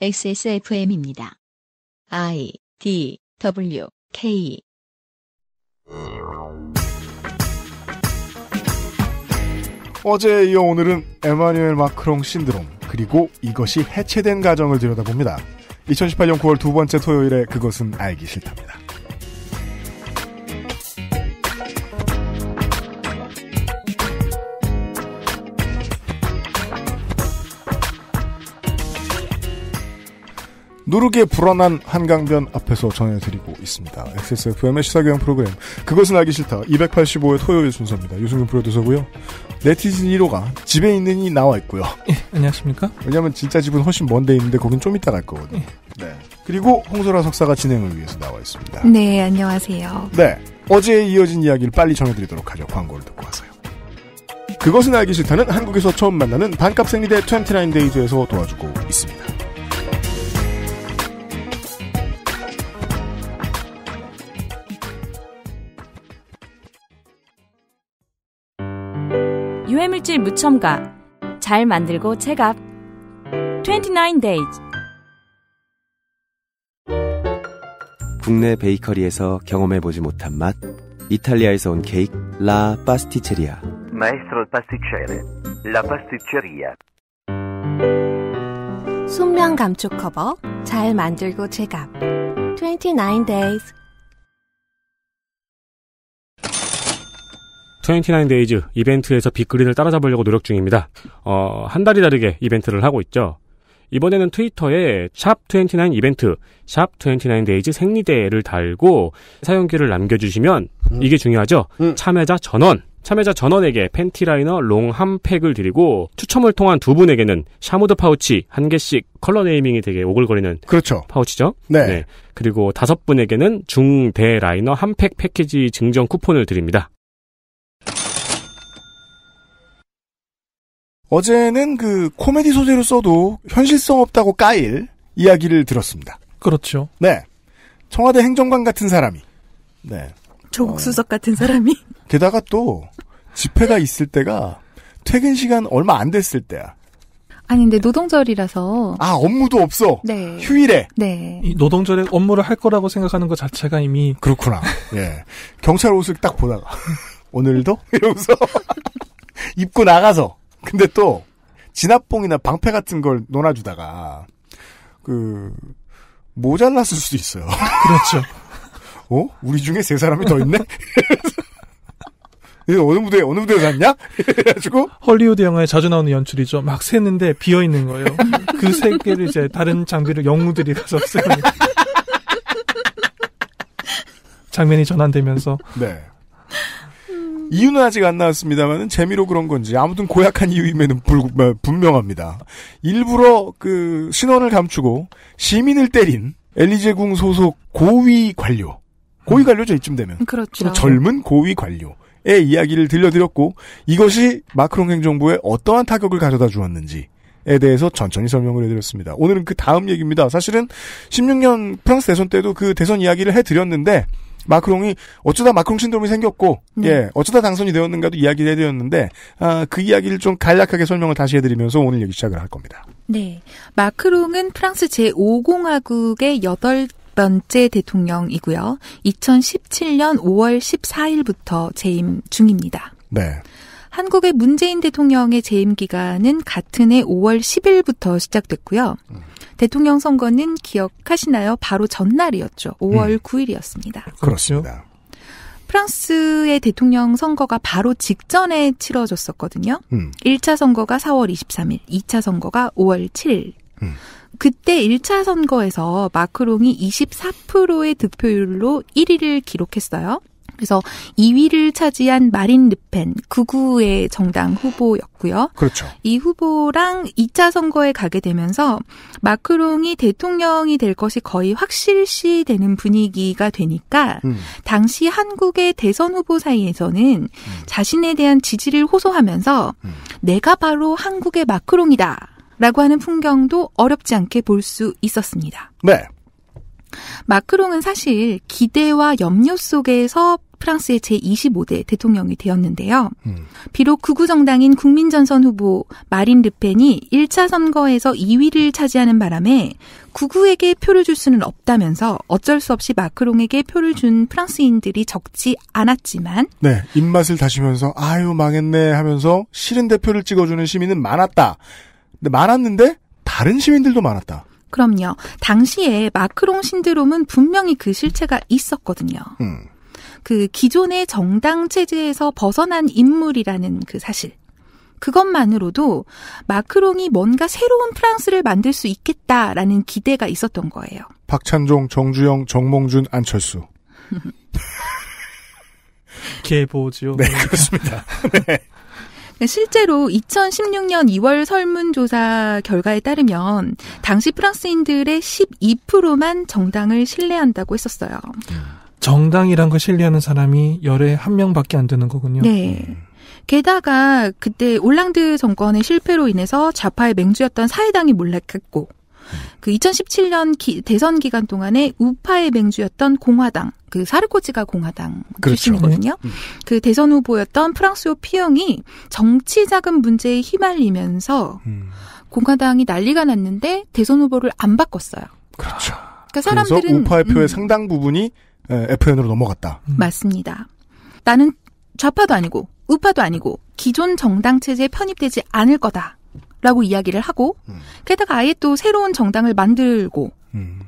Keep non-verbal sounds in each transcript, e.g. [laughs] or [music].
XSFM입니다. I D W K 어제에 이어 오늘은 에마뉘엘 마크롱 신드롬 그리고 이것이 해체된 가정을 들여다봅니다. 2018년 9월 두 번째 토요일에 그것은 알기 싫답니다. 누르게 불어난 한강변 앞에서 전해드리고 있습니다. XSFM의 시사교양 프로그램 그것은 알기 싫다 285회 토요일 순서입니다. 유승균 프로듀서고요. 네티즌 1호가 집에 있는 이 나와 있고요. 예, 안녕하십니까? 왜냐하면 진짜 집은 훨씬 먼데 있는데 거긴 좀 이따 갈 거거든요. 예. 네. 그리고 홍소라 석사가 진행을 위해서 나와 있습니다. 네, 안녕하세요. 네. 어제 이어진 이야기를 빨리 전해드리도록 하죠. 광고를 듣고 와서요. 그것은 알기 싫다는 한국에서 처음 만나는 반값 생리대 29데이즈에서 도와주고 있습니다. 유해물질 무첨가 잘 만들고 체갑 29 days 국내 베이커리에서 경험해보지 못한 맛 이탈리아에서 온 케이크 라 파스티체리아 마에스트로 파스티체레 라 파스티체리아 순면 감촉 커버 잘 만들고 체갑 29 days 29 days 이벤트에서 빅그린을 따라잡으려고 노력 중입니다. 어, 한 달이 다르게 이벤트를 하고 있죠. 이번에는 트위터에 샵29 이벤트, 샵29 데이즈 생리대를 달고 사용기를 남겨주시면 음. 이게 중요하죠. 음. 참여자 전원. 참여자 전원에게 팬티라이너 롱 한 팩을 드리고 추첨을 통한 두 분에게는 샤모드 파우치 한 개씩 컬러 네이밍이 되게 오글거리는 그렇죠. 파우치죠. 네. 네. 그리고 다섯 분에게는 중대 라이너 한 팩 패키지 증정 쿠폰을 드립니다. 어제는 그 코미디 소재로 써도 현실성 없다고 까일 이야기를 들었습니다. 그렇죠. 네. 청와대 행정관 같은 사람이. 네. 조국 어. 수석 같은 사람이. [laughs] 게다가 또 집회가 있을 때가 퇴근 시간 얼마 안 됐을 때야. 아니 근데 노동절이라서 아 업무도 없어. 네. 휴일에. 네. 노동절에 업무를 할 거라고 생각하는 것 자체가 이미 그렇구나. 예. 경찰 옷을 딱 보다가 [laughs] 오늘도 이러면서 [laughs] 입고 나가서 근데 또 진압봉이나 방패 같은 걸 놓아주다가 그 모자랐을 수도 있어요. [laughs] 그렇죠. 어? 우리 중에 세 사람이 더 있네? [laughs] 어느 무대 어느 무대에 갔냐? 그래가지고 헐리우드 영화에 자주 나오는 연출이죠. 막 샜는데 비어 있는 거예요. 그 세 개를 이제 다른 장비를 영웅들이 가서 쓰는 [laughs] 장면이 전환되면서 네. 이유는 아직 안 나왔습니다만은 재미로 그런 건지 아무튼 고약한 이유임에는 불, 뭐, 분명합니다. 일부러 그 신원을 감추고 시민을 때린 엘리제궁 소속 고위 관료, 고위 음. 관료죠 이쯤 되면 그렇죠. 젊은 고위 관료의 이야기를 들려드렸고 이것이 마크롱 행정부에 어떠한 타격을 가져다 주었는지. 에 대해서 천천히 설명을 해드렸습니다. 오늘은 그 다음 얘기입니다. 사실은 16년 프랑스 대선 때도 그 대선 이야기를 해드렸는데 마크롱이 어쩌다 마크롱 신동이 생겼고 음. 예 어쩌다 당선이 되었는가도 이야기를 해드렸는데 아, 그 이야기를 좀 간략하게 설명을 다시 해드리면서 오늘 얘기 시작을 할 겁니다. 네, 마크롱은 프랑스 제5공화국의 여덟 번째 대통령이고요. 2017년 5월 14일부터 재임 중입니다. 네. 한국의 문재인 대통령의 재임 기간은 같은 해 5월 10일부터 시작됐고요. 음. 대통령 선거는 기억하시나요? 바로 전날이었죠. 5월 음. 9일이었습니다. 그렇습니다. 프랑스의 대통령 선거가 바로 직전에 치러졌었거든요. 음. 1차 선거가 4월 23일, 2차 선거가 5월 7일. 음. 그때 1차 선거에서 마크롱이 24%의 득표율로 1위를 기록했어요. 그래서 2위를 차지한 마린 르펜 극우의 정당 후보였고요. 그렇죠. 이 후보랑 2차 선거에 가게 되면서 마크롱이 대통령이 될 것이 거의 확실시 되는 분위기가 되니까 음. 당시 한국의 대선 후보 사이에서는 음. 자신에 대한 지지를 호소하면서 음. 내가 바로 한국의 마크롱이다. 라고 하는 풍경도 어렵지 않게 볼 수 있었습니다. 네. 마크롱은 사실 기대와 염려 속에서 프랑스의 제25대 대통령이 되었는데요. 음. 비록 구구정당인 국민전선 후보 마린 르펜이 1차 선거에서 2위를 차지하는 바람에 구구에게 표를 줄 수는 없다면서 어쩔 수 없이 마크롱에게 표를 준 프랑스인들이 적지 않았지만 네 입맛을 다시면서 아유 망했네 하면서 싫은 대표를 찍어주는 시민은 많았다 근데 많았는데 다른 시민들도 많았다 그럼요 당시에 마크롱 신드롬은 분명히 그 실체가 있었거든요 음. 그 기존의 정당 체제에서 벗어난 인물이라는 그 사실. 그것만으로도 마크롱이 뭔가 새로운 프랑스를 만들 수 있겠다라는 기대가 있었던 거예요. 박찬종, 정주영, 정몽준, 안철수. 개보죠. [laughs] 네, 그렇습니다. [laughs] 네. 그러니까 실제로 2016년 2월 설문조사 결과에 따르면 당시 프랑스인들의 12%만 정당을 신뢰한다고 했었어요. 음. 정당이란 걸 신뢰하는 사람이 열에 한 명밖에 안 되는 거군요. 네. 게다가 그때 올랑드 정권의 실패로 인해서 좌파의 맹주였던 사회당이 몰락했고 그 2017년 기, 대선 기간 동안에 우파의 맹주였던 공화당, 그 사르코지가 공화당 그 출신이거든요. 네. 그 대선 후보였던 프랑스오 피영이 정치 자금 문제에 휘말리면서 음. 공화당이 난리가 났는데 대선 후보를 안 바꿨어요. 그렇죠. 그러니까 사람들은 우파의 표의 음. 상당 부분이 예, FN으로 넘어갔다. 음. 맞습니다. 나는 좌파도 아니고 우파도 아니고 기존 정당 체제에 편입되지 않을 거다. 라고 이야기를 하고 음. 게다가 아예 또 새로운 정당을 만들고 음.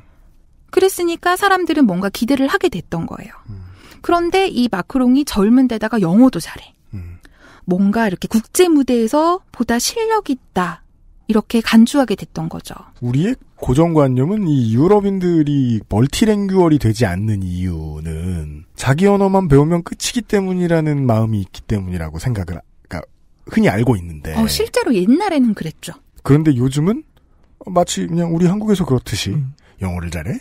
그랬으니까 사람들은 뭔가 기대를 하게 됐던 거예요. 음. 그런데 이 마크롱이 젊은 데다가 영어도 잘해. 음. 뭔가 이렇게 국제 무대에서 보다 실력 있다. 이렇게 간주하게 됐던 거죠. 우리의 고정관념은 이 유럽인들이 멀티랭귀얼이 되지 않는 이유는 자기 언어만 배우면 끝이기 때문이라는 마음이 있기 때문이라고 생각을 그러니까 흔히 알고 있는데 어, 실제로 옛날에는 그랬죠. 그런데 요즘은 마치 그냥 우리 한국에서 그렇듯이 음. 영어를 잘해?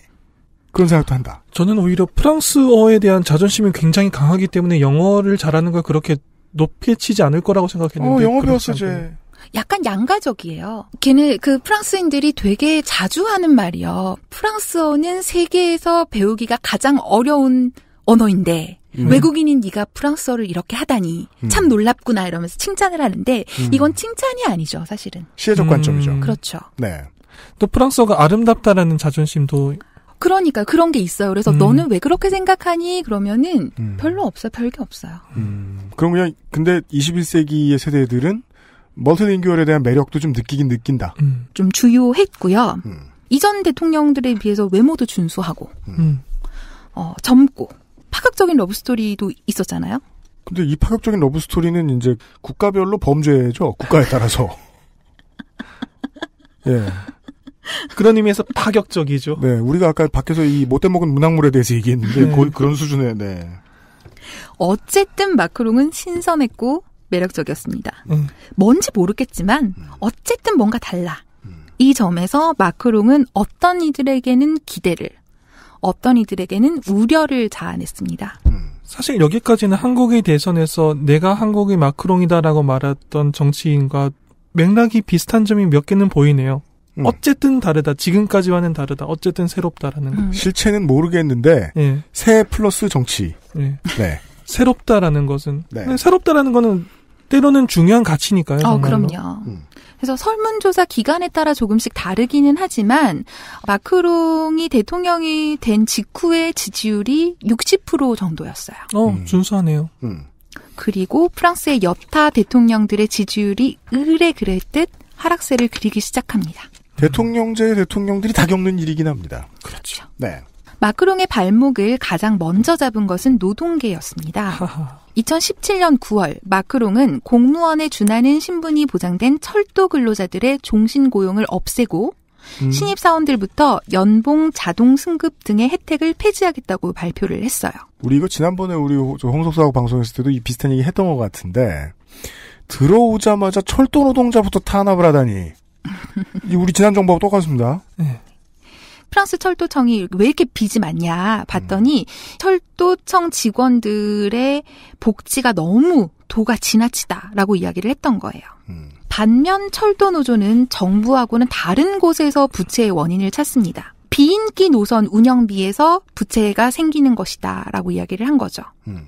그런 생각도 한다. 저는 오히려 프랑스어에 대한 자존심이 굉장히 강하기 때문에 영어를 잘하는 걸 그렇게 높이 치지 않을 거라고 생각했는데 어, 영어 배웠어 쟤. 약간 양가적이에요. 걔네 그 프랑스인들이 되게 자주 하는 말이요. 프랑스어는 세계에서 배우기가 가장 어려운 언어인데 음. 외국인인 네가 프랑스어를 이렇게 하다니 음. 참 놀랍구나 이러면서 칭찬을 하는데 음. 이건 칭찬이 아니죠 사실은 시혜적 관점이죠 음. 그렇죠 네또 프랑스어가 아름답다라는 자존심도 그러니까 그런 게 있어요 그래서 음. 너는 왜 그렇게 생각하니 그러면은 음. 별로 없어요 별게 없어요 그럼 그냥 근데 21세기의 세대들은 멀티링규얼에 대한 매력도 좀 느끼긴 느낀다. 음. 좀 주요했고요. 음. 이전 대통령들에 비해서 외모도 준수하고 음. 음. 어, 젊고 파격적인 러브스토리도 있었잖아요. 근데 이 파격적인 러브스토리는 이제 국가별로 범죄죠. 국가에 따라서. [laughs] 예. 그런 의미에서 파격적이죠. 네, 우리가 아까 밖에서 이 못돼 먹은 문학물에 대해서 얘기했는데 네. 그런 수준의 네. 어쨌든 마크롱은 신선했고 매력적이었습니다. 음. 뭔지 모르겠지만 음. 어쨌든 뭔가 달라. 음. 이 점에서 마크롱은 어떤 이들에게는 기대를, 어떤 이들에게는 우려를 자아냈습니다. 음. 사실 여기까지는 한국의 대선에서 내가 한국의 마크롱이다라고 말했던 정치인과 맥락이 비슷한 점이 몇 개는 보이네요. 어쨌든 다르다. 지금까지와는 다르다. 어쨌든 새롭다라는 거. 실체는 모르겠는데 네. 새 플러스 정치. 네. 네. 새롭다라는 것은 네. 새롭다라는 거는 때로는 중요한 가치니까요. 어, 그럼요. 음. 그래서 설문조사 기간에 따라 조금씩 다르기는 하지만 마크롱이 대통령이 된 직후의 지지율이 60% 정도였어요. 어, 음. 준수하네요. 음. 그리고 프랑스의 여타 대통령들의 지지율이 의뢰 그랬듯 하락세를 그리기 시작합니다. 대통령제의 대통령들이 다 겪는 일이긴 합니다. 그렇죠. 네. 마크롱의 발목을 가장 먼저 잡은 것은 노동계였습니다. 2017년 9월 마크롱은 공무원에 준하는 신분이 보장된 철도 근로자들의 종신 고용을 없애고 음. 신입사원들부터 연봉 자동 승급 등의 혜택을 폐지하겠다고 발표를 했어요. 우리 이거 지난번에 우리 홍석사하고 방송했을 때도 이 비슷한 얘기 했던 것 같은데 들어오자마자 철도 노동자부터 탄압을 하다니. [laughs] 우리 지난 정보하고 똑같습니다. 네. 프랑스 철도청이 왜 이렇게 빚이 많냐 봤더니 음. 철도청 직원들의 복지가 너무 도가 지나치다라고 이야기를 했던 거예요. 음. 반면 철도노조는 정부하고는 다른 곳에서 부채의 원인을 찾습니다. 비인기 노선 운영비에서 부채가 생기는 것이다라고 이야기를 한 거죠. 음.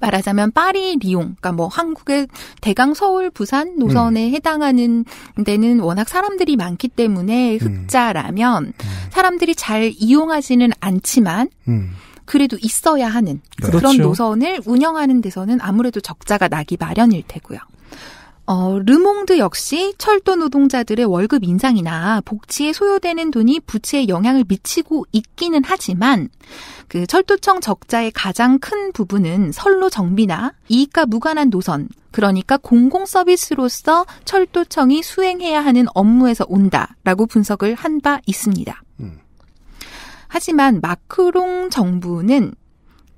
말하자면 파리 리옹, 그러니까 뭐 한국의 대강 서울 부산 노선에 음. 해당하는 데는 워낙 사람들이 많기 때문에 음. 흑자라면 음. 사람들이 잘 이용하지는 않지만 음. 그래도 있어야 하는 네. 그렇죠. 그런 노선을 운영하는 데서는 아무래도 적자가 나기 마련일 테고요. 어, 르몽드 역시 철도 노동자들의 월급 인상이나 복지에 소요되는 돈이 부채에 영향을 미치고 있기는 하지만 그 철도청 적자의 가장 큰 부분은 선로 정비나 이익과 무관한 노선, 그러니까 공공 서비스로서 철도청이 수행해야 하는 업무에서 온다라고 분석을 한 바 있습니다. 음. 하지만 마크롱 정부는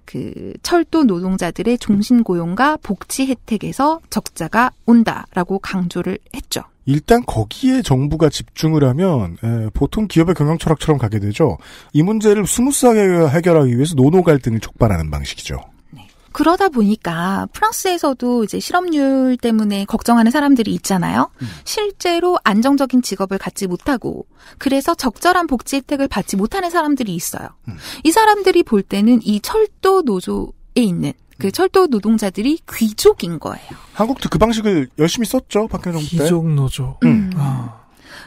그 철도 노동자들의 종신 고용과 복지 혜택에서 적자가 온다라고 강조를 했죠. 일단 거기에 정부가 집중을 하면 에, 예, 보통 기업의 경영 철학처럼 가게 되죠. 이 문제를 스무스하게 해결하기 위해서 노노 갈등을 촉발하는 방식이죠. 그러다 보니까 프랑스에서도 이제 실업률 때문에 걱정하는 사람들이 있잖아요. 음. 실제로 안정적인 직업을 갖지 못하고 그래서 적절한 복지 혜택을 받지 못하는 사람들이 있어요. 음. 이 사람들이 볼 때는 이 철도 노조에 있는 그 음. 철도 노동자들이 귀족인 거예요. 한국도 그 방식을 열심히 썼죠, 박근혜 정부 때. 귀족 노조. 음. 아.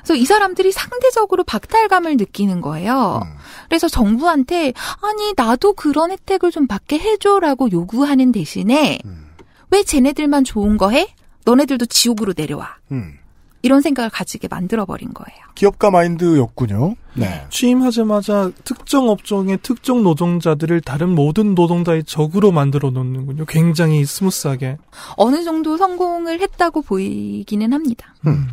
그래서 이 사람들이 상대적으로 박탈감을 느끼는 거예요. 음. 그래서 정부한테 아니 나도 그런 혜택을 좀 받게 해줘라고 요구하는 대신에 음. 왜 쟤네들만 좋은 거 해? 너네들도 지옥으로 내려와. 음. 이런 생각을 가지게 만들어버린 거예요. 기업가 마인드였군요. 네. 네. 취임하자마자 특정 업종의 특정 노동자들을 다른 모든 노동자의 적으로 만들어 놓는군요. 굉장히 스무스하게. 어느 정도 성공을 했다고 보이기는 합니다. 음.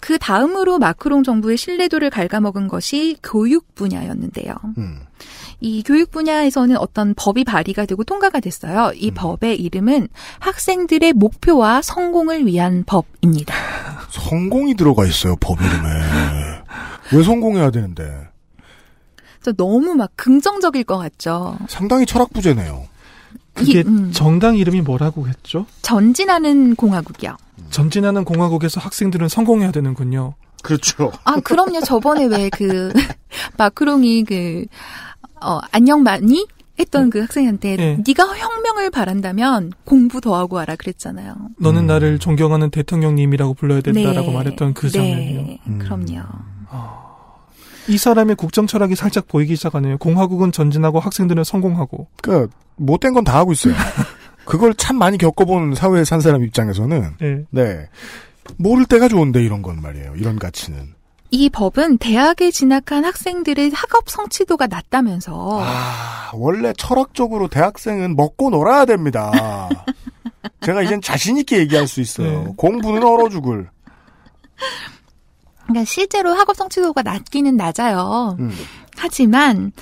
그 다음으로 마크롱 정부의 신뢰도를 갉아먹은 것이 교육 분야였는데요. 음. 이 교육 분야에서는 어떤 법이 발의가 되고 통과가 됐어요. 이 음. 법의 이름은 학생들의 목표와 성공을 위한 법입니다. [laughs] 성공이 들어가 있어요, 법 이름에. 왜 성공해야 되는데? 저 너무 막 긍정적일 것 같죠. 상당히 철학 부재네요. 그게 음. 정당 이름이 뭐라고 했죠? 전진하는 공화국이요. 전진하는 공화국에서 학생들은 성공해야 되는군요. 그렇죠. 아, 그럼요. 저번에 왜 그 [laughs] 마크롱이 그 어, 안녕 많이 했던 어. 그 학생한테 네. 네가 혁명을 바란다면 공부 더 하고 와라 그랬잖아요. 너는 음. 나를 존경하는 대통령님이라고 불러야 된다라고 네. 말했던 그 네. 장면이요. 네. 음. 그럼요. 이 사람의 국정 철학이 살짝 보이기 시작하네요. 공화국은 전진하고 학생들은 성공하고. 그러니까 못된 건 다 하고 있어요. [laughs] 그걸 참 많이 겪어본 사회에 산 사람 입장에서는 네. 네. 모를 때가 좋은데 이런 건 말이에요. 이런 가치는. 이 법은 대학에 진학한 학생들의 학업 성취도가 낮다면서. 아, 원래 철학적으로 대학생은 먹고 놀아야 됩니다. [laughs] 제가 이젠 자신있게 얘기할 수 있어요. 네. 공부는 얼어 죽을. 그러니까 실제로 학업 성취도가 낮기는 낮아요. 음. 하지만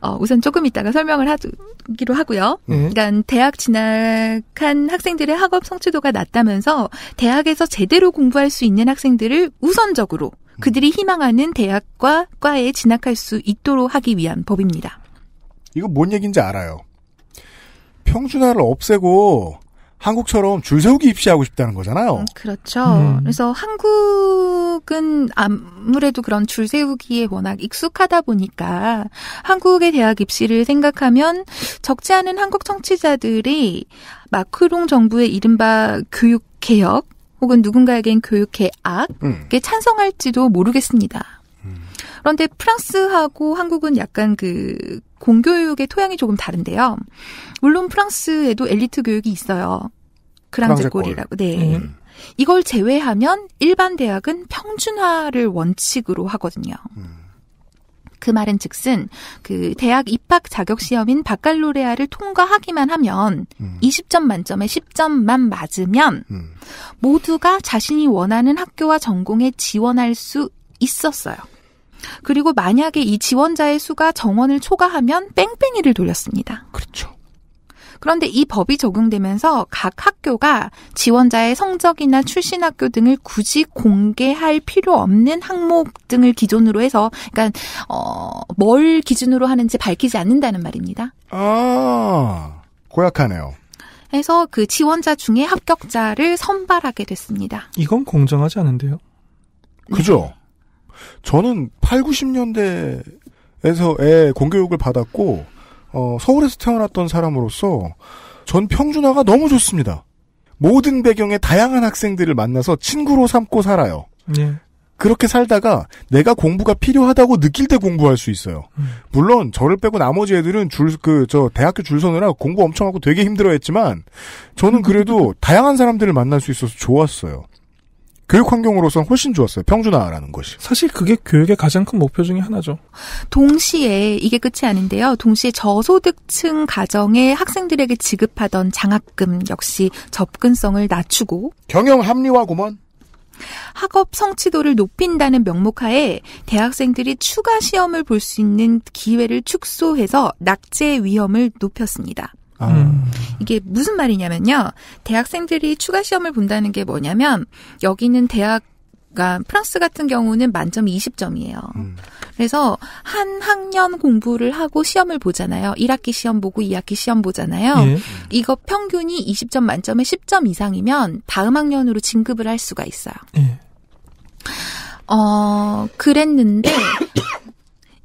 어, 우선 조금 이따가 설명을 하기로 하고요. 네. 그러니까 대학 진학한 학생들의 학업 성취도가 낮다면서 대학에서 제대로 공부할 수 있는 학생들을 우선적으로 그들이 희망하는 대학과 과에 진학할 수 있도록 하기 위한 법입니다. 이거 뭔 얘기인지 알아요. 평준화를 없애고 한국처럼 줄 세우기 입시하고 싶다는 거잖아요. 음, 그렇죠. 음. 그래서 한국은 아무래도 그런 줄 세우기에 워낙 익숙하다 보니까 한국의 대학 입시를 생각하면 적지 않은 한국 청취자들이 마크롱 정부의 이른바 교육 개혁 혹은 누군가에겐 교육 개악에 음. 찬성할지도 모르겠습니다. 그런데 프랑스하고 한국은 약간 그 공교육의 토양이 조금 다른데요. 물론 프랑스에도 엘리트 교육이 있어요. 그랑제 골이라고 네. 음. 이걸 제외하면 일반 대학은 평준화를 원칙으로 하거든요. 음. 그 말은 즉슨 그 대학 입학 자격 시험인 바칼로레아를 통과하기만 하면 음. 20점 만점에 10점만 맞으면 음. 모두가 자신이 원하는 학교와 전공에 지원할 수 있었어요. 그리고 만약에 이 지원자의 수가 정원을 초과하면 뺑뺑이를 돌렸습니다. 그렇죠. 그런데 이 법이 적용되면서 각 학교가 지원자의 성적이나 출신 학교 등을 굳이 공개할 필요 없는 항목 등을 기준으로 해서 그러니까 어뭘 기준으로 하는지 밝히지 않는다는 말입니다. 아 고약하네요. 해서 그 지원자 중에 합격자를 선발하게 됐습니다. 이건 공정하지 않은데요? 그죠? 네. 저는 8, 90년대에서의 공교육을 받았고 어, 서울에서 태어났던 사람으로서 전 평준화가 너무 좋습니다. 모든 배경의 다양한 학생들을 만나서 친구로 삼고 살아요. 네. 그렇게 살다가 내가 공부가 필요하다고 느낄 때 공부할 수 있어요. 음. 물론 저를 빼고 나머지 애들은 줄 그 저 대학교 줄 서느라 공부 엄청 하고 되게 힘들어했지만 저는 [laughs] 그래도 다양한 사람들을 만날 수 있어서 좋았어요. 교육 환경으로서는 훨씬 좋았어요. 평준화라는 것이. 사실 그게 교육의 가장 큰 목표 중의 하나죠. 동시에 이게 끝이 아닌데요. 동시에 저소득층 가정의 학생들에게 지급하던 장학금 역시 접근성을 낮추고 경영 합리화고만 학업 성취도를 높인다는 명목하에 대학생들이 추가 시험을 볼 수 있는 기회를 축소해서 낙제 위험을 높였습니다. 아. 음. 이게 무슨 말이냐면요. 대학생들이 추가 시험을 본다는 게 뭐냐면 여기는 대학 그러니까 프랑스 같은 경우는 만점 20점이에요. 음. 그래서 한 학년 공부를 하고 시험을 보잖아요. 1학기 시험 보고 2학기 시험 보잖아요. 예. 이거 평균이 20점 만점에 10점 이상이면 다음 학년으로 진급을 할 수가 있어요. 예. 어, 그랬는데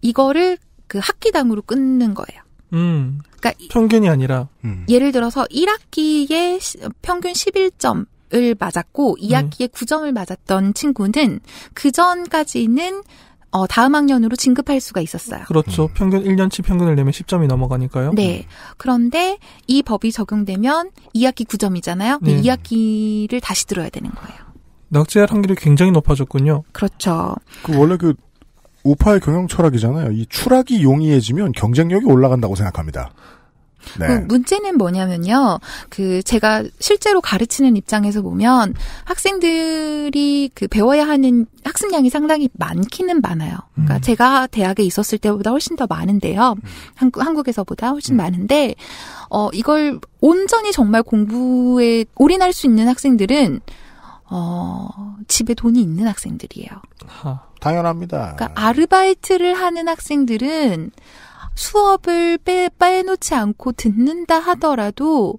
이거를 그 학기당으로 끊는 거예요. 음. 그러니까 평균이 아니라 음. 예를 들어서 1학기에 평균 11점 을 맞았고 2학기에 음. 9점을 맞았던 친구는 그 전까지는 어, 다음 학년으로 진급할 수가 있었어요. 그렇죠. 음. 평균 1년치 평균을 내면 10점이 넘어가니까요. 네. 음. 그런데 이 법이 적용되면 2학기 9점이잖아요. 네. 2학기를 다시 들어야 되는 거예요. 낙제할 확률이 굉장히 높아졌군요. 그렇죠. 그 원래 그 우파의 경영 철학이잖아요. 이 추락이 용이해지면 경쟁력이 올라간다고 생각합니다. 네. 그 문제는 뭐냐면요. 그 제가 실제로 가르치는 입장에서 보면 학생들이 그 배워야 하는 학습량이 상당히 많기는 많아요. 그러니까 음. 제가 대학에 있었을 때보다 훨씬 더 많은데요. 음. 한국 한국에서보다 훨씬 음. 많은데 어 이걸 온전히 정말 공부에 올인할 수 있는 학생들은 어 집에 돈이 있는 학생들이에요. 하. 당연합니다. 그러니까 아르바이트를 하는 학생들은 수업을 빼, 빼놓지 않고 듣는다 하더라도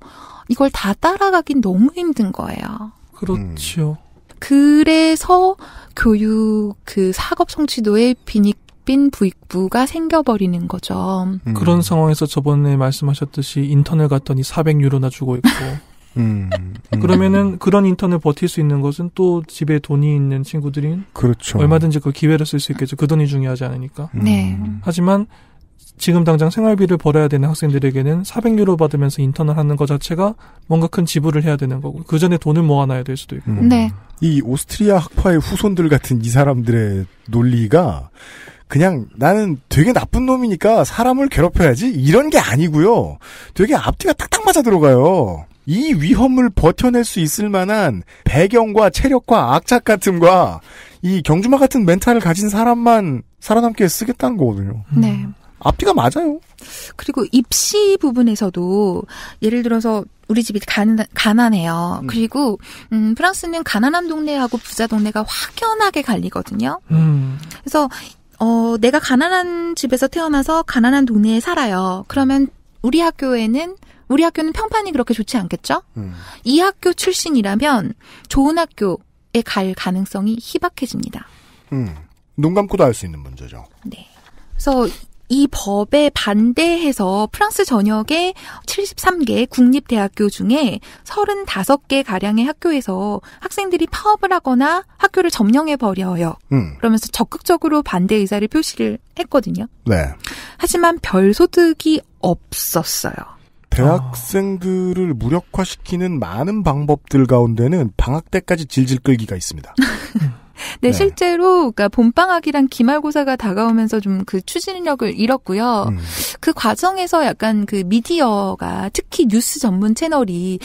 이걸 다 따라가긴 너무 힘든 거예요. 그렇죠. 그래서 교육 그 사업 성취도의 빈익빈 부익부가 생겨버리는 거죠. 음. 그런 상황에서 저번에 말씀하셨듯이 인턴을 갔더니 400유로나 주고 있고 [laughs] 음, 음. 그러면은 그런 인턴을 버틸 수 있는 것은 또 집에 돈이 있는 친구들인 그렇죠. 얼마든지 그 기회를 쓸 수 있겠죠. 그 돈이 중요하지 않으니까. 음. 네. 하지만 지금 당장 생활비를 벌어야 되는 학생들에게는 400유로 받으면서 인턴을 하는 것 자체가 뭔가 큰 지불을 해야 되는 거고 그 전에 돈을 모아놔야 될 수도 있고. 음. 네. 이 오스트리아 학파의 후손들 같은 이 사람들의 논리가 그냥 나는 되게 나쁜 놈이니까 사람을 괴롭혀야지 이런 게 아니고요. 되게 앞뒤가 딱딱 맞아 들어가요. 이 위험을 버텨낼 수 있을 만한 배경과 체력과 악착 같은과이 경주마 같은 멘탈을 가진 사람만 살아남게 쓰겠다는 거거든요. 음. 네. 앞뒤가 맞아요. 그리고 입시 부분에서도 예를 들어서 우리 집이 가난, 가난해요. 음. 그리고 음, 프랑스는 가난한 동네하고 부자 동네가 확연하게 갈리거든요. 음. 그래서 어, 내가 가난한 집에서 태어나서 가난한 동네에 살아요. 그러면 우리 학교에는 우리 학교는 평판이 그렇게 좋지 않겠죠? 음. 이 학교 출신이라면 좋은 학교에 갈 가능성이 희박해집니다. 음. 눈 감고도 알수 있는 문제죠. 네. 그래서 이 법에 반대해서 프랑스 전역의 73개 국립대학교 중에 35개 가량의 학교에서 학생들이 파업을 하거나 학교를 점령해 버려요. 음. 그러면서 적극적으로 반대 의사를 표시를 했거든요. 네. 하지만 별 소득이 없었어요. 대학생들을 어. 무력화시키는 많은 방법들 가운데는 방학 때까지 질질 끌기가 있습니다. [laughs] 네, 네. 실제로 그러니까 봄방학이랑 기말고사가 다가오면서 좀 그 추진력을 잃었고요. 음. 그 과정에서 약간 그 미디어가 특히 뉴스 전문 채널이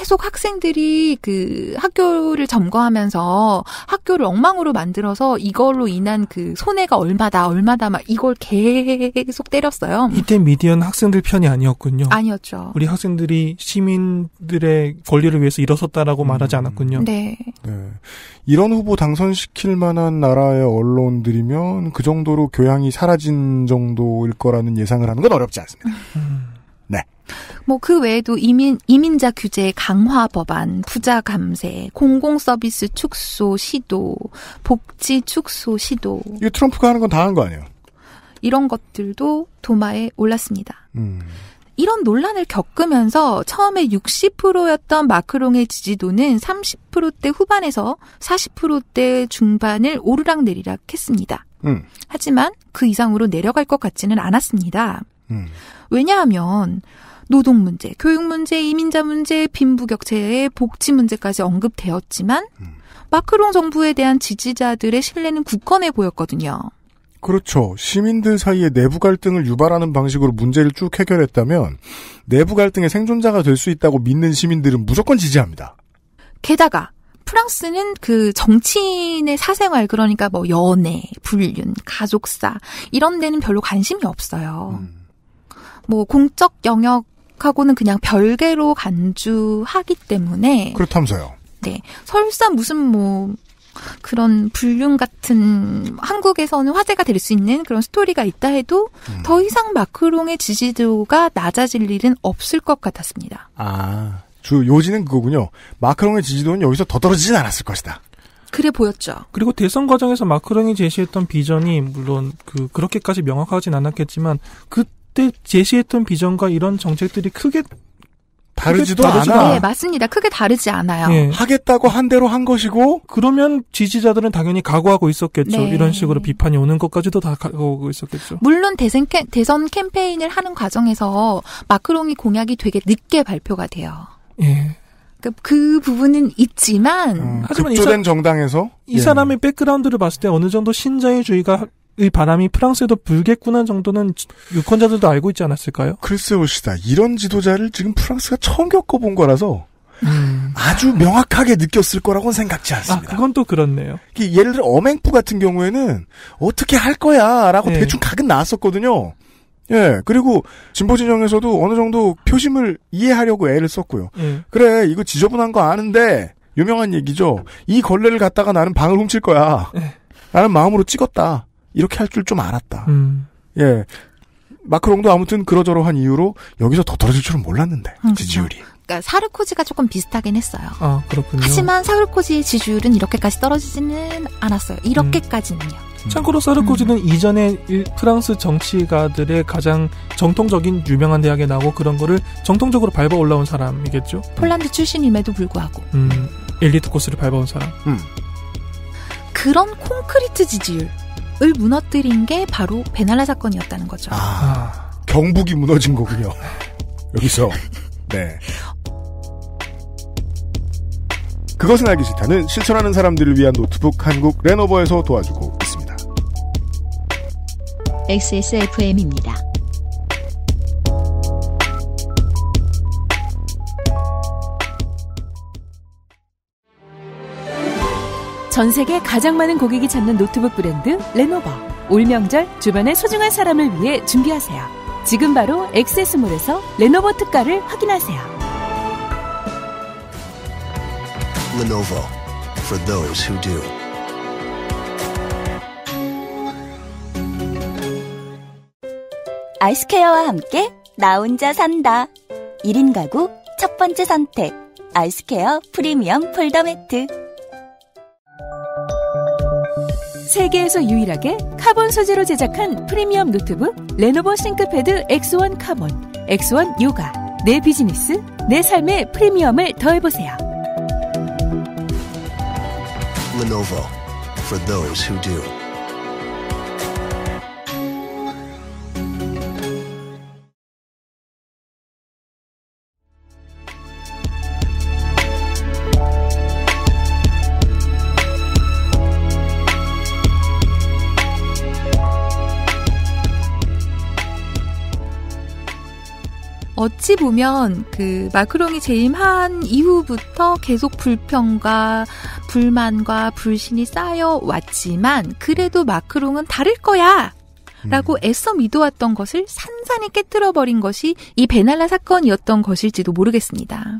계속 학생들이 그 학교를 점거하면서 학교를 엉망으로 만들어서 이걸로 인한 그 손해가 얼마다 얼마다 막 이걸 계속 때렸어요. 이때 미디어는 학생들 편이 아니었군요. 아니었죠. 우리 학생들이 시민들의 권리를 위해서 일어섰다라고 음. 말하지 않았군요. 네. 네. 이런 후보 당 당선시킬 만한 나라의 언론들이면 그 정도로 교양이 사라진 정도일 거라는 예상을 하는 건 어렵지 않습니다. 음. 네. 뭐 그 외에도 이민 이민자 규제 강화 법안, 부자 감세, 공공 서비스 축소 시도, 복지 축소 시도. 이 트럼프가 하는 건 다 한 거 아니에요? 이런 것들도 도마에 올랐습니다. 음. 이런 논란을 겪으면서 처음에 60%였던 마크롱의 지지도는 30%대 후반에서 40%대 중반을 오르락내리락 했습니다. 음. 하지만 그 이상으로 내려갈 것 같지는 않았습니다. 음. 왜냐하면 노동 문제, 교육 문제, 이민자 문제, 빈부격차의 복지 문제까지 언급되었지만 음. 마크롱 정부에 대한 지지자들의 신뢰는 굳건해 보였거든요. 그렇죠. 시민들 사이에 내부 갈등을 유발하는 방식으로 문제를 쭉 해결했다면 내부 갈등의 생존자가 될 수 있다고 믿는 시민들은 무조건 지지합니다. 게다가 프랑스는 그 정치인의 사생활 그러니까 뭐 연애, 불륜, 가족사 이런 데는 별로 관심이 없어요. 음. 뭐 공적 영역하고는 그냥 별개로 간주하기 때문에 그렇다면서요. 네. 설사 무슨 뭐 그런 불륜 같은 한국에서는 화제가 될 수 있는 그런 스토리가 있다 해도 음. 더 이상 마크롱의 지지도가 낮아질 일은 없을 것 같았습니다. 아, 주 요지는 그거군요. 마크롱의 지지도는 여기서 더 떨어지진 않았을 것이다. 그래 보였죠. 그리고 대선 과정에서 마크롱이 제시했던 비전이 물론 그 그렇게까지 명확하진 않았겠지만 그때 제시했던 비전과 이런 정책들이 크게 다르지도, 다르지도 않아. 네, 맞습니다. 크게 다르지 않아요. 예. 하겠다고 한 대로 한 것이고 그러면 지지자들은 당연히 각오하고 있었겠죠. 네. 이런 식으로 비판이 오는 것까지도 다 각오하고 있었겠죠. 물론 대선, 캠, 대선 캠페인을 하는 과정에서 마크롱이 공약이 되게 늦게 발표가 돼요. 예. 그러니까 그 부분은 있지만 음, 하지만 급조된 이 사, 정당에서 이 예. 사람의 백그라운드를 봤을 때 어느 정도 신자유주의가 의 바람이 프랑스에도 불겠구나 정도는 유권자들도 알고 있지 않았을까요? 글쎄 봅시다. 이런 지도자를 지금 프랑스가 처음 겪어본 거라서 음. 아주 명확하게 느꼈을 거라고는 생각지 아, 않습니다. 아, 그건 또 그렇네요. 그 예를 들어 어맹부 같은 경우에는 어떻게 할 거야라고 네. 대충 각은 나왔었거든요. 예, 그리고 진보 진영에서도 어느 정도 표심을 이해하려고 애를 썼고요. 음. 그래, 이거 지저분한 거 아는데 유명한 얘기죠. 이 걸레를 갖다가 나는 방을 훔칠 거야. 네. 라는 마음으로 찍었다. 이렇게 할 줄 좀 알았다. 음. 예. 마크롱도 아무튼 그러저러한 이유로 여기서 더 떨어질 줄은 몰랐는데 음, 지지율이. 그러니까 사르코지가 조금 비슷하긴 했어요. 아 그렇군요. 하지만 사르코지 의 지지율은 이렇게까지 떨어지지는 않았어요. 이렇게까지는요. 음. 참고로 사르코지는 음. 이전에 프랑스 정치가들의 가장 정통적인 유명한 대학에 나오고 그런 거를 정통적으로 밟아 올라온 사람이겠죠. 폴란드 출신임에도 불구하고. 음, 엘리트 코스를 밟아온 사람. 음. 그런 콘크리트 지지율. 을 무너뜨린 게 바로 베날라 사건이었다는 거죠. 아, 경북이 무너진 거군요. 여기서. 네. 그것은 알기 싫다는 실천하는 사람들을 위한 노트북 한국 레노버에서 도와주고 있습니다. XSFM입니다. 전 세계 가장 많은 고객이 찾는 노트북 브랜드 레노버. 올 명절 주변의 소중한 사람을 위해 준비하세요. 지금 바로 액세스몰에서 레노버 특가를 확인하세요. Lenovo for those who do. 아이스케어와 함께 나 혼자 산다. 1인 가구 첫 번째 선택. 아이스케어 프리미엄 폴더 매트. 세계에서 유일하게 카본 소재로 제작한 프리미엄 노트북 레노버 싱크패드 X1 카본, X1 요가. 내 비즈니스, 내 삶의 프리미엄을 더해보세요. Lenovo for those who do. 어찌 보면 그 마크롱이 재임한 이후부터 계속 불평과 불만과 불신이 쌓여 왔지만 그래도 마크롱은 다를 거야. 라고 음. 애써 믿어왔던 것을 산산히 깨뜨려버린 것이 이 베날라 사건이었던 것일지도 모르겠습니다.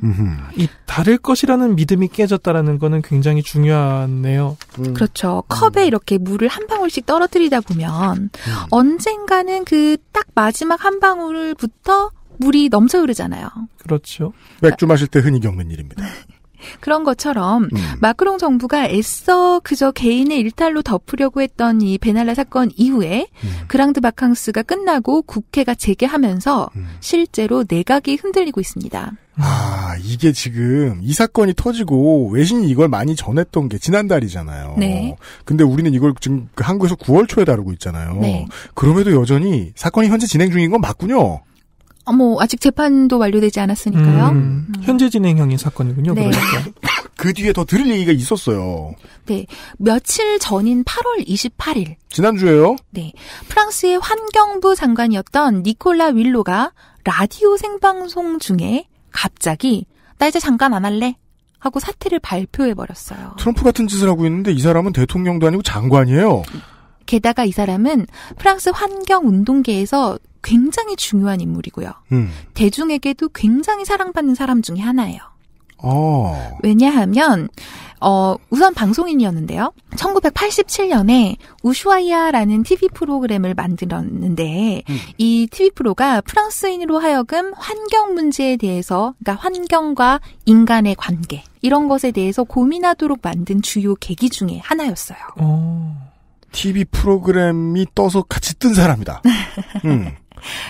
이 다를 것이라는 믿음이 깨졌다라는 것은 굉장히 중요하네요. 음. 그렇죠. 컵에 음. 이렇게 물을 한 방울씩 떨어뜨리다 보면 음. 언젠가는 그 딱 마지막 한 방울부터 물이 넘쳐 흐르잖아요. 그렇죠. 맥주 마실 때 흔히 겪는 일입니다. [laughs] 그런 것처럼 음. 마크롱 정부가 애써 그저 개인의 일탈로 덮으려고 했던 이 베날라 사건 이후에 음. 그랑드 바캉스가 끝나고 국회가 재개하면서 음. 실제로 내각이 흔들리고 있습니다. 아, 이게 지금 이 사건이 터지고 외신이 이걸 많이 전했던 게 지난달이잖아요. 네. 근데 우리는 이걸 지금 그 한국에서 9월 초에 다루고 있잖아요. 네. 그럼에도 여전히 사건이 현재 진행 중인 건 맞군요. 어머 아직 재판도 완료되지 않았으니까요. 음, 음. 현재 진행형인 사건이군요. 네. 그러니까. [laughs] 그 뒤에 더 들을 얘기가 있었어요. 네. 며칠 전인 8월 28일. 지난주에요? 네. 프랑스의 환경부 장관이었던 니콜라 윌로가 라디오 생방송 중에 갑자기 나 이제 잠깐 안 할래. 하고 사태를 발표해버렸어요. 트럼프 같은 짓을 하고 있는데 이 사람은 대통령도 아니고 장관이에요. 게다가 이 사람은 프랑스 환경 운동계에서 굉장히 중요한 인물이고요. 음. 대중에게도 굉장히 사랑받는 사람 중의 하나예요. 오. 어. 왜냐하면 어 우선 방송인이었는데요. 1987년에 우슈아이아라는 TV 프로그램을 만들었는데 음. 이 TV 프로가 프랑스인으로 하여금 환경 문제에 대해서 그러니까 환경과 인간의 관계 이런 것에 대해서 고민하도록 만든 주요 계기 중의 하나였어요. 오. 어. TV 프로그램이 떠서 같이 뜬 사람이다. [laughs] 음.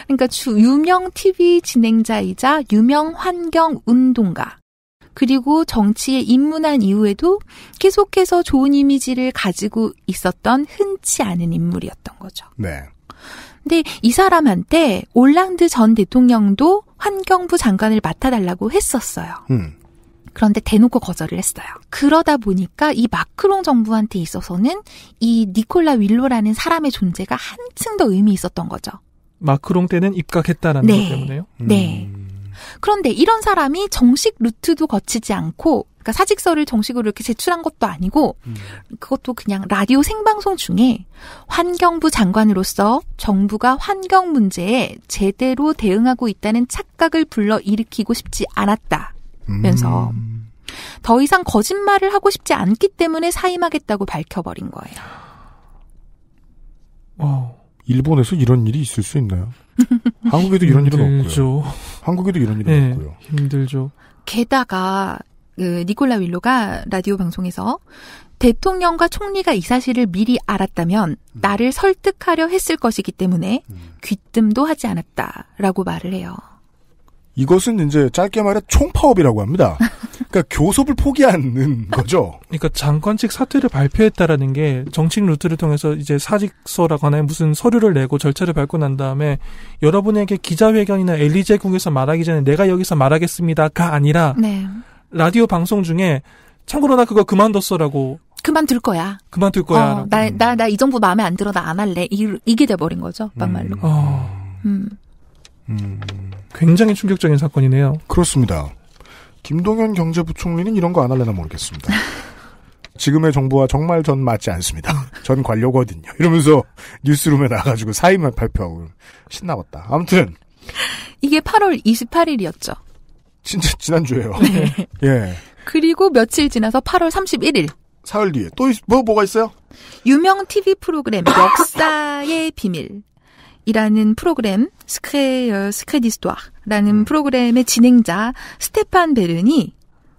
그러니까 주 유명 TV 진행자이자 유명 환경 운동가. 그리고 정치에 입문한 이후에도 계속해서 좋은 이미지를 가지고 있었던 흔치 않은 인물이었던 거죠. 네. 근데 이 사람한테 올랑드 전 대통령도 환경부 장관을 맡아달라고 했었어요. 음. 그런데 대놓고 거절을 했어요. 그러다 보니까 이 마크롱 정부한테 있어서는 이 니콜라 윌로라는 사람의 존재가 한층 더 의미 있었던 거죠. 마크롱 때는 입각했다라는 네. 것 때문에요? 네. 음. 그런데 이런 사람이 정식 루트도 거치지 않고 그러니까 사직서를 정식으로 이렇게 제출한 것도 아니고 음. 그것도 그냥 라디오 생방송 중에 환경부 장관으로서 정부가 환경 문제에 제대로 대응하고 있다는 착각을 불러 일으키고 싶지 않았다. 면서 음. 더 이상 거짓말을 하고 싶지 않기 때문에 사임하겠다고 밝혀버린 거예요. 어, 일본에서 이런 일이 있을 수 있나요? [laughs] 한국에도 이런 일은 없고요. 한국에도 이런 일은 네, 없고요. 힘들죠. 게다가 그 니콜라 윌로가 라디오 방송에서 대통령과 총리가 이 사실을 미리 알았다면 음. 나를 설득하려 했을 것이기 때문에 음. 귀뜸도 하지 않았다라고 말을 해요. 이것은 이제 짧게 말해 총파업이라고 합니다. 그러니까 교섭을 포기하는 [laughs] 거죠. 그러니까 장관직 사퇴를 발표했다라는 게 정책 루트를 통해서 이제 사직서라거나 무슨 서류를 내고 절차를 밟고 난 다음에 여러분에게 기자회견이나 엘리제궁에서 말하기 전에 내가 여기서 말하겠습니다가 아니라 네. 라디오 방송 중에 참고로 나 그거 그만뒀어라고 그만둘 거야. 그만둘 거야. 어, 나나 나 이 정부 마음에 안 들어 나 안 할래. 이, 게 돼버린 거죠. 막말로. 음. 어. 음. 굉장히 충격적인 사건이네요. 그렇습니다. 김동현 경제부총리는 이런 거 안 할래나 모르겠습니다. [laughs] 지금의 정부와 정말 전 맞지 않습니다. 전 관료거든요. 이러면서 뉴스룸에 나가지고 사임을 발표하고 신나봤다. 아무튼 이게 8월 28일이었죠. 진짜 지난주에요. [laughs] 네. 예. 그리고 며칠 지나서 8월 31일. 사흘 뒤에 또 뭐 뭐가 있어요? 유명 TV 프로그램 [laughs] 역사의 비밀 이라는 프로그램 스크레 어, 스크 디스토아라는 음. 프로그램의 진행자 스테판 베른이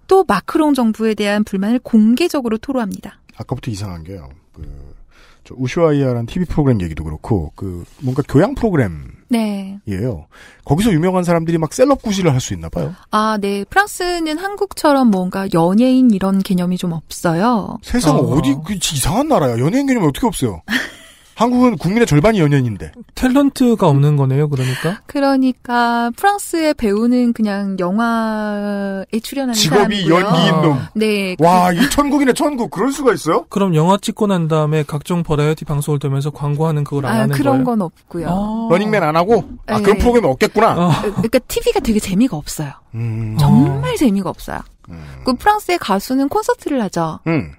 또 마크롱 정부에 대한 불만을 공개적으로 토로합니다. 아까부터 이상한 게요. 그저 우슈아이아라는 TV 프로그램 얘기도 그렇고 그 뭔가 교양 프로그램 네. 예요. 거기서 유명한 사람들이 막 셀럽 구실을 할 수 있나 봐요. 아, 네. 프랑스는 한국처럼 뭔가 연예인 이런 개념이 좀 없어요. 세상 어. 어디 그 이상한 나라야. 연예인 개념이 어떻게 없어요? [laughs] 한국은 국민의 절반이 연예인인데. 탤런트가 없는 거네요, 그러니까? [laughs] 그러니까 프랑스의 배우는 그냥 영화에 출연하는 직업이 연기인 놈. 네. 와, 그 이 천국이네 천국. 그럴 수가 있어요? 그럼 영화 찍고 난 다음에 각종 버라이어티 방송을 들면서 광고하는 그걸 안 아, 하는 그런 거예요? 건 없고요. 아. 러닝맨 안 하고? 아, 네. 그런 프로그램 없겠구나. 어. 그러니까 TV가 되게 재미가 없어요. 음. 정말 어. 재미가 없어요. 음. 그 프랑스의 가수는 콘서트를 하죠. 음.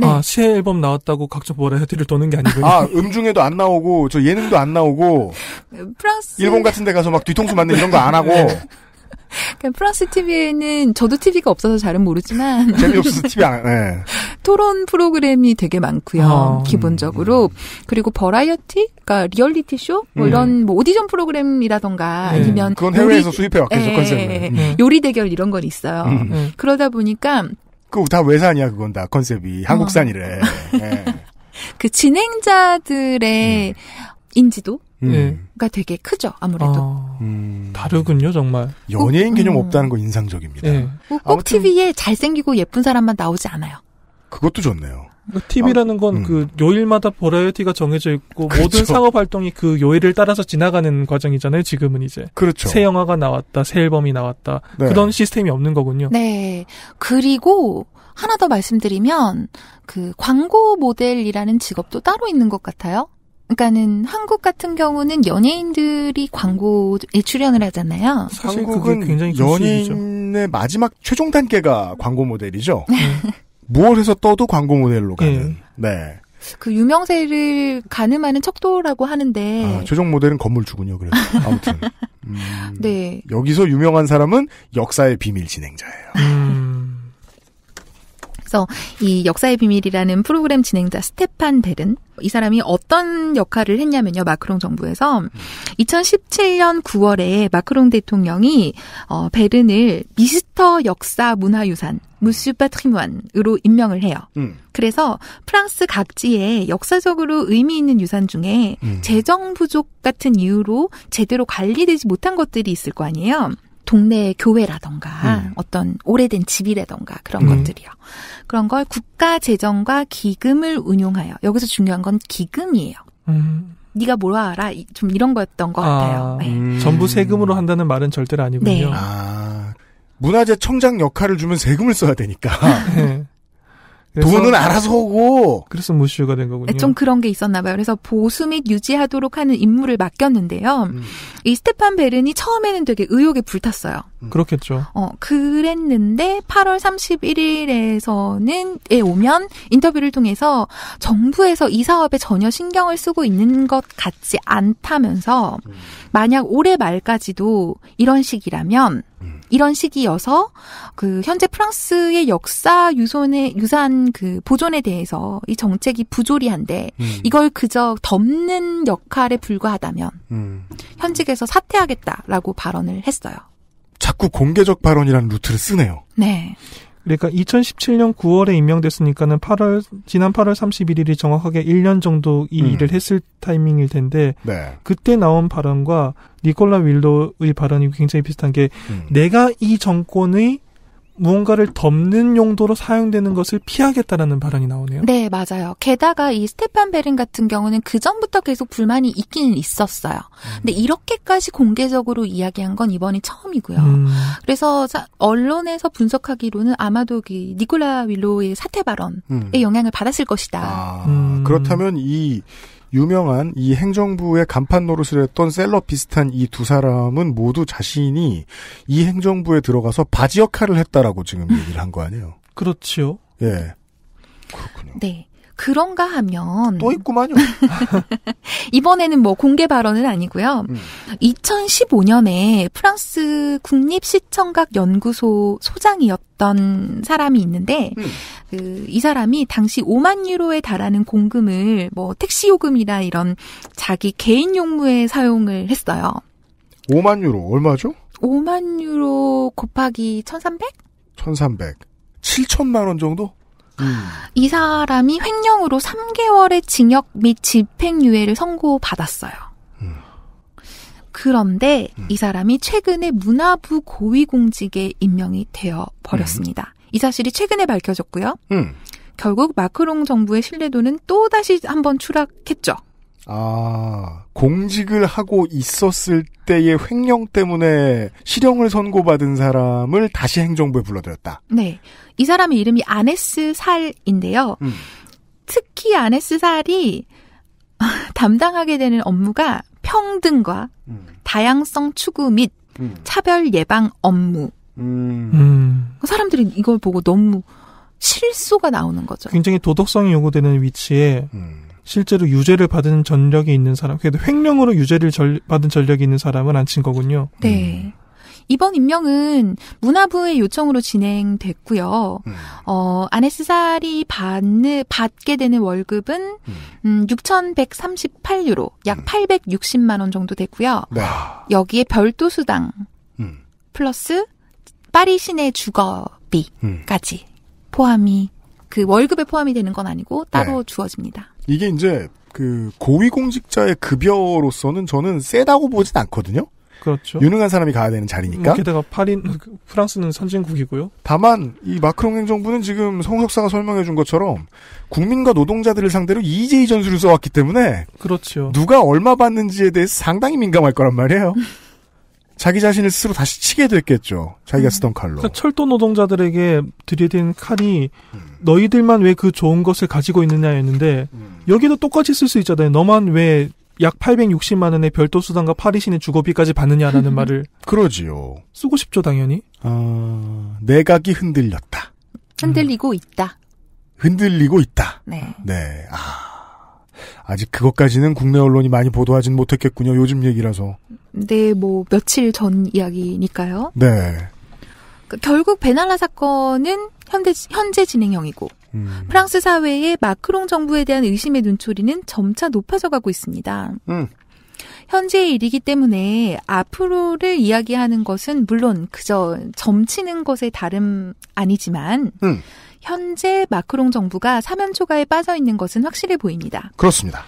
아, 네. 아, 새 앨범 나왔다고 각자 버라이어티를 도는 게 아니고요. 아, 음중에도 안 나오고 저 예능도 안 나오고 [laughs] 프랑스 일본 같은 데 가서 막 뒤통수 맞는 이런 거 안 하고 [laughs] 그러니까 프랑스 TV에는 저도 TV가 없어서 잘은 모르지만 [laughs] 재미없어서 TV 안 네. 토론 프로그램이 되게 많고요. 아, 음. 기본적으로 음, 음. 그리고 버라이어티, 그러니까 리얼리티 쇼뭐 음. 이런 뭐 오디션 프로그램이라던가 네. 아니면 그건 해외에서 요리, 수입해 왔겠죠 네. 컨셉 음. 네. 요리 대결 이런 건 있어요. 음. 네. 그러다 보니까 그다 외산이야 그건 다 컨셉이 한국산이래. 네. [laughs] 그 진행자들의 음. 인지도? 음. 가 되게 크죠 아무래도 아, 음. 다르군요 정말 연예인 개념 꼭, 어. 없다는 거 인상적입니다. 네. 꼭 아무튼, TV에 잘생기고 예쁜 사람만 나오지 않아요. 그것도 좋네요. TV라는 그 건그 아, 음. 요일마다 버라이어티가 정해져 있고 그렇죠. 모든 상업 활동이 그 요일을 따라서 지나가는 과정이잖아요. 지금은 이제 그렇죠. 새 영화가 나왔다, 새 앨범이 나왔다 네. 그런 시스템이 없는 거군요. 네. 그리고 하나 더 말씀드리면 그 광고 모델이라는 직업도 따로 있는 것 같아요. 그러니까는 한국 같은 경우는 연예인들이 광고에 출연을 하잖아요. 한국은 굉장히 연예인의 마지막 최종 단계가 광고 모델이죠. 네. [laughs] 무엇에서 떠도 광고 모델로 예. 가는. 네. 그 유명세를 가늠하는 척도라고 하는데 아, 최종 모델은 건물주군요. 그래도 아무튼 [laughs] 네. 음, 네 여기서 유명한 사람은 역사의 비밀 진행자예요. 음. 그래서 이 역사의 비밀이라는 프로그램 진행자 스테판 베른 이 사람이 어떤 역할을 했냐면요. 마크롱 정부에서 2017년 9월에 마크롱 대통령이 어, 베른을 미스터 역사 문화유산 무슈 파트리무안으로 임명을 해요. 음. 그래서 프랑스 각지에 역사적으로 의미 있는 유산 중에 음. 재정 부족 같은 이유로 제대로 관리되지 못한 것들이 있을 거 아니에요. 동네 교회라던가 음. 어떤 오래된 집이라던가 그런 음. 것들이요. 그런 걸 국가 재정과 기금을 운용하여 여기서 중요한 건 기금이에요. 음. 네가 뭘 알아? 좀 이런 거였던 것 아, 같아요. 네. 음. 전부 세금으로 한다는 말은 절대로 아니군요. 네. 아, 문화재 청장 역할을 주면 세금을 써야 되니까. [laughs] 네. 돈은 알아서 오고. 그래서 무슈가 된 거군요. 좀 그런 게 있었나 봐요. 그래서 보수 및 유지하도록 하는 임무를 맡겼는데요. 음. 이 스테판 베른이 처음에는 되게 의욕에 불탔어요. 음. 그렇겠죠. 어, 그랬는데 8월 31일에서는 에 오면 인터뷰를 통해서 정부에서 이 사업에 전혀 신경을 쓰고 있는 것 같지 않다면서 음. 만약 올해 말까지도 이런 식이라면 음. 이런 시기여서 그 현재 프랑스의 역사 유손의 유산 그 보존에 대해서 이 정책이 부조리한데 음. 이걸 그저 덮는 역할에 불과하다면 음. 현직에서 사퇴하겠다라고 발언을 했어요. 자꾸 공개적 발언이란 루트를 쓰네요. 네. 그러니까 2017년 9월에 임명됐으니까는 8월 지난 8월 31일이 정확하게 1년 정도 이 음. 일을 했을 타이밍일 텐데 네. 그때 나온 발언과 니콜라 윌로의 발언이 굉장히 비슷한 게 음. 내가 이 정권의 무언가를 덮는 용도로 사용되는 것을 피하겠다라는 발언이 나오네요. 네, 맞아요. 게다가 이 스테판 베린 같은 경우는 그 전부터 계속 불만이 있기는 있었어요. 근데 음. 이렇게까지 공개적으로 이야기한 건 이번이 처음이고요. 음. 그래서 언론에서 분석하기로는 아마도 그 니콜라 윌로의 사퇴 발언의 음. 영향을 받았을 것이다. 아, 음. 그렇다면 이 유명한 이 행정부의 간판 노릇을 했던 셀럽 비슷한 이 두 사람은 모두 자신이 이 행정부에 들어가서 바지 역할을 했다라고 지금 얘기를 한 거 아니에요? 그렇지요. 예. 그렇군요. 네. 그런가 하면 또 있구만요. [laughs] 이번에는 뭐 공개 발언은 아니고요. 음. 2015년에 프랑스 국립시청각연구소 소장이었던 사람이 있는데 음. 그, 이 사람이 당시 5만 유로에 달하는 공금을 뭐 택시 요금이나 이런 자기 개인 용무에 사용을 했어요. 5만 유로 얼마죠? 5만 유로 곱하기 1,300? 1,300. 7천만 원 정도? 음. 이 사람이 횡령으로 3개월의 징역 및 집행유예를 선고받았어요. 음. 그런데 음. 이 사람이 최근에 문화부 고위공직에 임명이 되어 버렸습니다. 음. 이 사실이 최근에 밝혀졌고요. 음. 결국 마크롱 정부의 신뢰도는 또 다시 한번 추락했죠. 아, 공직을 하고 있었을 때의 횡령 때문에 실형을 선고받은 사람을 다시 행정부에 불러들였다. 네. 이 사람의 이름이 아네스 살인데요. 음. 특히 아네스 살이 [laughs] 담당하게 되는 업무가 평등과 음. 다양성 추구 및 음. 차별 예방 업무. 음. 음. 사람들이 이걸 보고 너무 실수가 나오는 거죠. 굉장히 도덕성이 요구되는 위치에 음. 실제로 유죄를 받은 전력이 있는 사람, 그래도 횡령으로 유죄를 절, 받은 전력이 있는 사람은 안 친 거군요. 네. 이번 임명은 문화부의 요청으로 진행됐고요. 음. 어, 아네스살이 받는 받게 되는 월급은 음, 6,138유로, 음, 약 음. 860만 원 정도 됐고요. 네. 여기에 별도 수당 음. 플러스 파리 시내 주거비까지 음. 포함이 그 월급에 포함이 되는 건 아니고 따로 네. 주어집니다. 이게 이제 그 고위공직자의 급여로서는 저는 세다고 보진 않거든요. 그렇죠. 유능한 사람이 가야 되는 자리니까. 음, 게다가 파린 프랑스는 선진국이고요. 다만 이 마크롱 행정부는 지금 성석사가 설명해 준 것처럼 국민과 노동자들을 상대로 이재희 전술을 써왔기 때문에 그렇죠. 누가 얼마 받는지에 대해서 상당히 민감할 거란 말이에요. 자기 자신을 스스로 다시 치게 됐겠죠. 자기가 음. 쓰던 칼로. 그러니까 철도 노동자들에게 들이댄 칼이 음. 너희들만 왜 그 좋은 것을 가지고 있느냐였는데 여기도 똑같이 쓸 수 있잖아요. 너만 왜약 860만 원의 별도 수당과 파리시의 주거비까지 받느냐라는 [laughs] 말을 그러지요. 쓰고 싶죠 당연히. 아 내각이 흔들렸다. 흔들리고 음. 있다. 흔들리고 있다. 네. 네. 아 아직 그것까지는 국내 언론이 많이 보도하진 못했겠군요. 요즘 얘기라서. 네, 뭐 며칠 전 이야기니까요. 네. 그 결국 베날라 사건은 현재 현재 진행형이고 음. 프랑스 사회의 마크롱 정부에 대한 의심의 눈초리는 점차 높아져가고 있습니다. 음. 현재의 일이기 때문에 앞으로를 이야기하는 것은 물론 그저 점치는 것에 다름 아니지만 음. 현재 마크롱 정부가 사면 초가에 빠져 있는 것은 확실해 보입니다. 그렇습니다.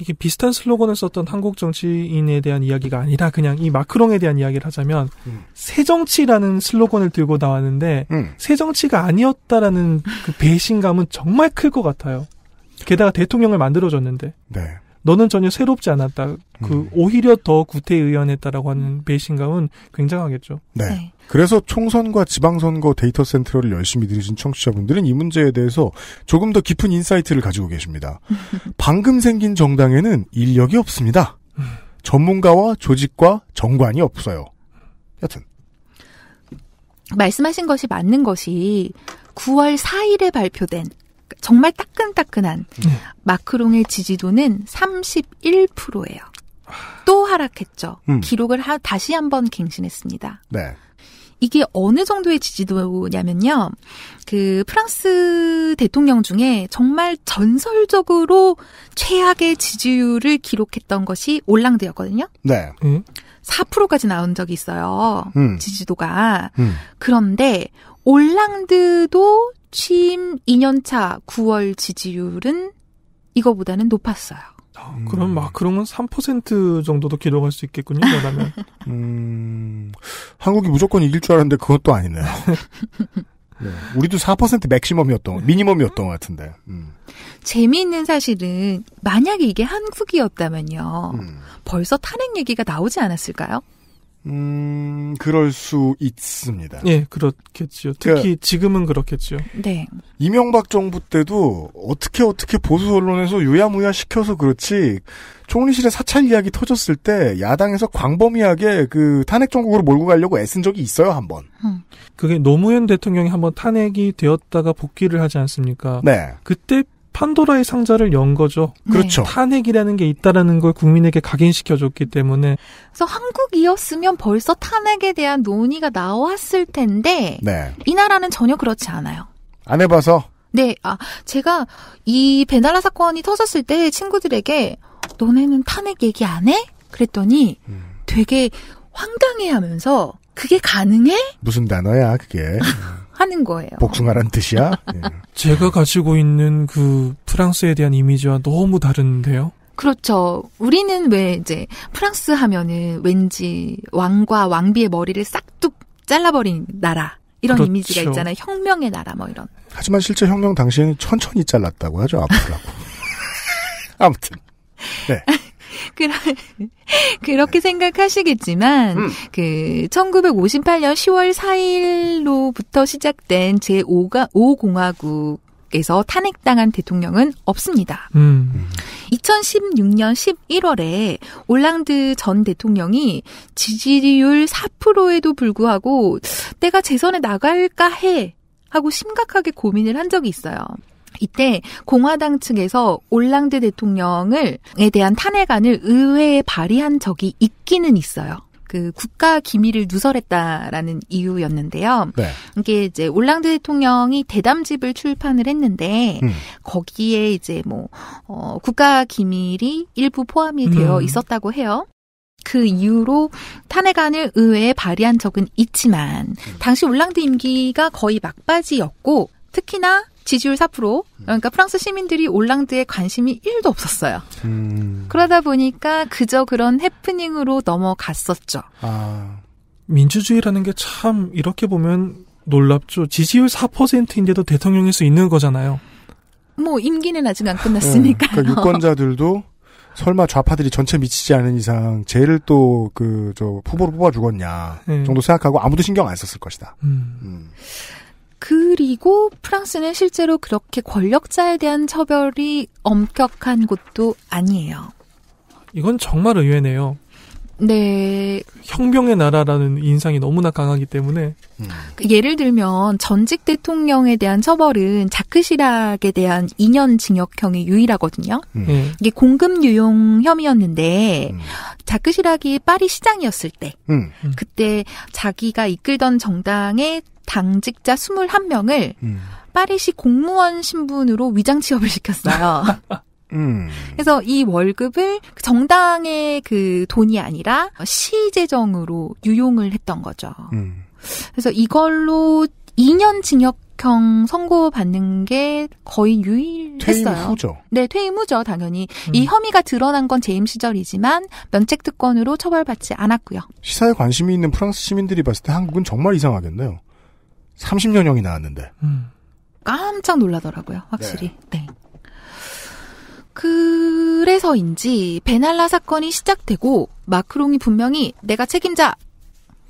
이게 비슷한 슬로건을 썼던 한국 정치인에 대한 이야기가 아니라 그냥 이 마크롱에 대한 이야기를 하자면 음. 새 정치라는 슬로건을 들고 나왔는데 음. 새 정치가 아니었다라는 그 배신감은 정말 클 것 같아요. 게다가 대통령을 만들어줬는데. 네. 너는 전혀 새롭지 않았다. 그 음. 오히려 더 구태의연했다라고 하는 음. 배신감은 굉장하겠죠. 네. 네. 그래서 총선과 지방선거 데이터 센터를 열심히 들으신 청취자분들은 이 문제에 대해서 조금 더 깊은 인사이트를 가지고 계십니다. [laughs] 방금 생긴 정당에는 인력이 없습니다. 전문가와 조직과 정관이 없어요. 여튼 말씀하신 것이 맞는 것이 9월 4일에 발표된 정말 따끈따끈한 네. 마크롱의 지지도는 31%예요. 또 하락했죠. 음. 기록을 하, 다시 한번 갱신했습니다. 네. 이게 어느 정도의 지지도냐면요. 그 프랑스 대통령 중에 정말 전설적으로 최악의 지지율을 기록했던 것이 올랑드였거든요. 네. 음. 예. 4%까지 나온 적이 있어요. 음. 지지도가. 음. 그런데 올랑드도 취임 2년차 9월 지지율은 이거보다는 높았어요. 아, 그럼 마크롱은 3% 정도도 기록할 수 있겠군요, 그러면. [laughs] 음, 한국이 무조건 이길 줄 알았는데 그것도 아니네요. [laughs] 네. 우리도 4% 맥시멈이었던, 미니멈이었던 것 같은데. 음. 재미있는 사실은 만약에 이게 한국이었다면요. 음. 벌써 탄핵 얘기가 나오지 않았을까요? 음, 그럴 수 있습니다. 예, 그렇겠지요. 그러니까 특히 그러니까, 지금은 그렇겠지요. 네. 이명박 정부 때도 어떻게 어떻게 보수 언론에서 유야무야 시켜서 그렇지 총리실에 사찰 이야기 터졌을 때 야당에서 광범위하게 그 탄핵 정국으로 몰고 가려고 애쓴 적이 있어요, 한 번. 음. 그게 노무현 대통령이 한번 탄핵이 되었다가 복귀를 하지 않습니까? 네. 그때 판도라의 상자를 연 거죠. 네. 그렇죠. 탄핵이라는 게 있다라는 걸 국민에게 각인시켜줬기 때문에. 그래서 한국이었으면 벌써 탄핵에 대한 논의가 나왔을 텐데 네. 이 나라는 전혀 그렇지 않아요. 안 해봐서. 네, 아 제가 이 배나라 사건이 터졌을 때 친구들에게 너네는 탄핵 얘기 안 해? 그랬더니 음. 되게 황당해하면서 그게 가능해? 무슨 단어야 그게? [laughs] 하는 거예요. 복숭아란 뜻이야? [laughs] 예. 제가 가지고 있는 그 프랑스에 대한 이미지와 너무 다른데요? 그렇죠. 우리는 왜 이제 프랑스 하면은 왠지 왕과 왕비의 머리를 싹둑 잘라버린 나라. 이런 그렇죠. 이미지가 있잖아요. 혁명의 나라 뭐 이런. 하지만 실제 혁명 당시에는 천천히 잘랐다고 하죠. 아프라고. [laughs] 아무튼. 네. 그런 [laughs] 그렇게 생각하시겠지만 음. 그 1958년 10월 4일로부터 시작된 제5가 5공화국 에서 탄핵당한 대통령은 없습니다. 음. 2016년 11월에 올랑드 전 대통령이 지지율 4%에도 불구하고 내가 재선에 나갈까 해 하고 심각하게 고민을 한 적이 있어요. 이때 공화당 측에서 올랑드 대통령을에 대한 탄핵안을 의회에 발의한 적이 있기는 있어요. 그 국가 기밀을 누설했다라는 이유였는데요. 네. 이게 이제 올랑드 대통령이 대담집을 출판을 했는데 음. 거기에 이제 뭐 어, 국가 기밀이 일부 포함이 음. 되어 있었다고 해요. 그 이후로 탄핵안을 의회에 발의한 적은 있지만 음. 당시 올랑드 임기가 거의 막바지였고 특히나 지지율 4%. 음. 그러니까 프랑스 시민들이 올랑드에 관심이 1도 없었어요. 음. 그러다 보니까 그저 그런 해프닝으로 넘어갔었죠. 아, 민주주의라는 게 참 이렇게 보면 놀랍죠. 지지율 4%인데도 대통령일 수 있는 거잖아요. 뭐 임기는 아직 안 끝났으니까. 네. 그러니까 유권자들도 설마 좌파들이 전체 미치지 않은 이상 쟤를 또 그 저 후보로 뽑아 주겠냐 네. 정도 생각하고 아무도 신경 안 썼을 것이다. 음. 음. 그리고 프랑스는 실제로 그렇게 권력자에 대한 처벌이 엄격한 곳도 아니에요. 이건 정말 의외네요. 네. 혁명의 나라라는 인상이 너무나 강하기 때문에. 음. 그 예를 들면 전직 대통령에 대한 처벌은 자크 시락에 대한 2년 징역형이 유일하거든요. 음. 예. 이게 공급 유용 혐의였는데 음. 자크 시락이 파리 시장이었을 때 음. 음. 그때 자기가 이끌던 정당의 당직자 21명을 음. 파리시 공무원 신분으로 위장 취업을 시켰어요. [laughs] 음. 그래서 이 월급을 그 정당의 그 돈이 아니라 시재정으로 유용을 했던 거죠. 음. 그래서 이걸로 2년 징역형 선고받는 게 거의 유일했어요. 퇴임 후죠. 네, 퇴임 후죠, 당연히. 음. 이 혐의가 드러난 건 재임 시절이지만 면책특권으로 처벌받지 않았고요. 시사에 관심이 있는 프랑스 시민들이 봤을 때 한국은 정말 이상하겠네요. 30년형이 나왔는데. 음. 깜짝 놀라더라고요, 확실히. 네. 네. 그래서인지 베날라 사건이 시작되고 마크롱이 분명히 내가 책임자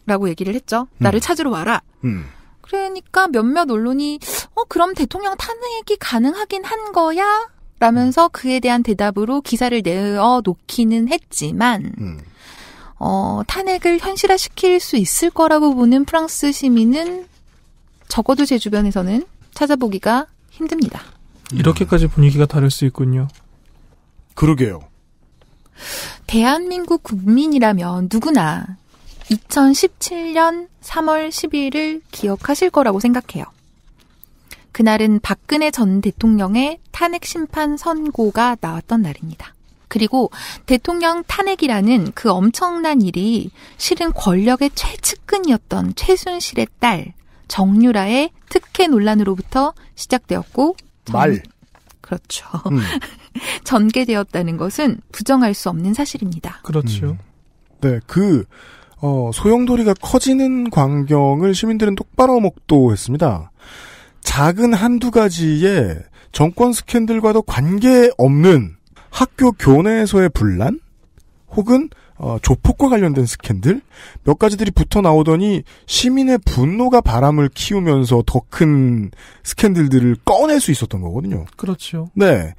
라고 얘기를 했죠. 음. 나를 음. 찾으러 와라. 음. 그러니까 몇몇 언론이 어 그럼 대통령 탄핵이 가능하긴 한 거야? 라면서 음. 그에 대한 대답으로 기사를 내어 놓기는 했지만 음. 어, 탄핵을 현실화시킬 수 있을 거라고 보는 프랑스 시민은 적어도 제 주변에서는 찾아보기가 힘듭니다. 이렇게까지 분위기가 다를 수 있군요. 그러게요. 대한민국 국민이라면 누구나 2017년 3월 10일을 기억하실 거라고 생각해요. 그날은 박근혜 전 대통령의 탄핵 심판 선고가 나왔던 날입니다. 그리고 대통령 탄핵이라는 그 엄청난 일이 실은 권력의 최측근이었던 최순실의 딸 정유라의 특혜 논란으로부터 시작되었고 말 그렇죠. 음. [laughs] 전개되었다는 것은 부정할 수 없는 사실입니다. 그렇죠. 음. 네, 그 어, 소용돌이가 커지는 광경을 시민들은 똑바로 먹도했습니다 작은 한두 가지의 정권 스캔들과도 관계 없는 학교 교내에서의 분란 혹은 어, 조폭과 관련된 스캔들 몇 가지들이 붙어 나오더니 시민의 분노가 바람을 키우면서 더 큰 스캔들들을 꺼낼 수 있었던 거거든요. 그렇죠. 네.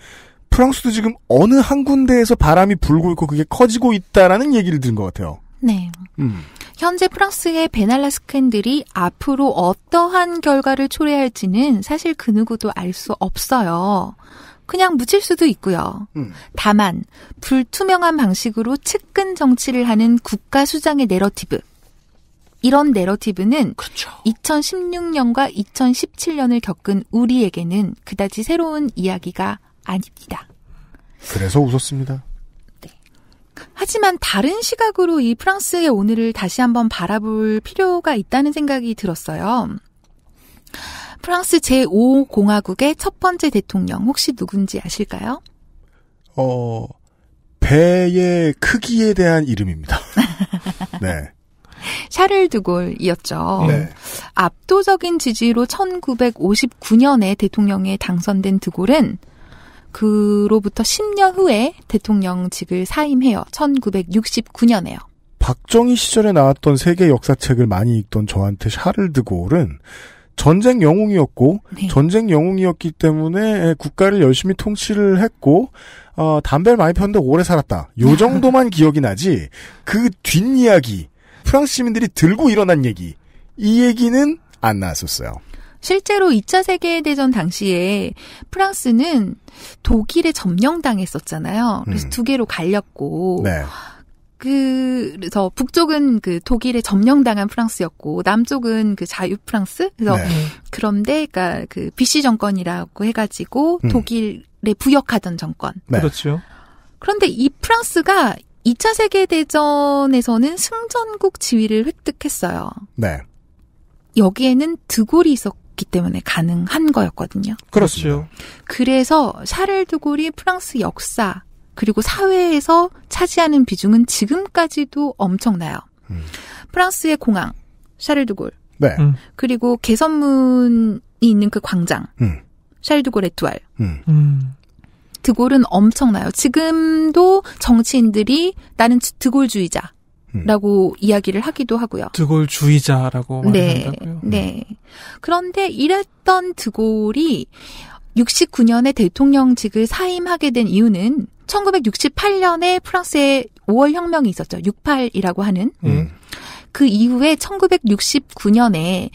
프랑스도 지금 어느 한 군데에서 바람이 불고 있고 그게 커지고 있다라는 얘기를 들은 것 같아요. 네. 음. 현재 프랑스의 베날라 스캔들이 앞으로 어떠한 결과를 초래할지는 사실 그 누구도 알 수 없어요. 그냥 묻힐 수도 있고요. 음. 다만 불투명한 방식으로 측근 정치를 하는 국가 수장의 내러티브. 이런 내러티브는 그렇죠. 2016년과 2017년을 겪은 우리에게는 그다지 새로운 이야기가 아닙니다. 그래서 웃었습니다. 네. 하지만 다른 시각으로 이 프랑스의 오늘을 다시 한번 바라볼 필요가 있다는 생각이 들었어요. 프랑스 제5공화국의 첫 번째 대통령 혹시 누군지 아실까요? 어, 배의 크기에 대한 이름입니다. [laughs] 네. 샤를 드골이었죠. 네. 압도적인 지지로 1959년에 대통령에 당선된 드골은 그로부터 10년 후에 대통령직을 사임해요. 1969년에요. 박정희 시절에 나왔던 세계 역사책을 많이 읽던 저한테 샤를 드골은 전쟁 영웅이었고 네. 전쟁 영웅이었기 때문에 국가를 열심히 통치를 했고 어, 담배를 많이 폈는데 오래 살았다. 요 네. 정도만 [laughs] 기억이 나지 그 뒷이야기 프랑스 시민들이 들고 일어난 얘기 이 얘기는 안 나왔었어요. 실제로 2차 세계대전 당시에 프랑스는 독일에 점령당했었잖아요. 그래서 음. 두 개로 갈렸고 네. 그, 그래서 북쪽은 그 독일에 점령당한 프랑스였고 남쪽은 그 자유 프랑스 그래서 네. 그런데 그러니까 그 비시 정권이라고 해가지고 음. 독일에 부역하던 정권 네. 그렇죠 그런데 이 프랑스가 2차 세계 대전에서는 승전국 지위를 획득했어요 네 여기에는 드골이 있었기 때문에 가능한 거였거든요 그렇죠 그래서 샤를 드골이 프랑스 역사 그리고 사회에서 차지하는 비중은 지금까지도 엄청나요. 음. 프랑스의 공항, 샤를드골. 네. 음. 그리고 개선문이 있는 그 광장. 음. 샤를드골 에투알 드골은 음. 음. 엄청나요. 지금도 정치인들이 나는 드골주의자. 음. 라고 이야기를 하기도 하고요. 드골주의자라고 네. 말한다고요? 네, 네. 그런데 이랬던 드골이 69년에 대통령직을 사임하게 된 이유는 1968년에 프랑스에 5월 혁명이 있었죠. 68이라고 하는. 음. 음. 그 이후에 1969년에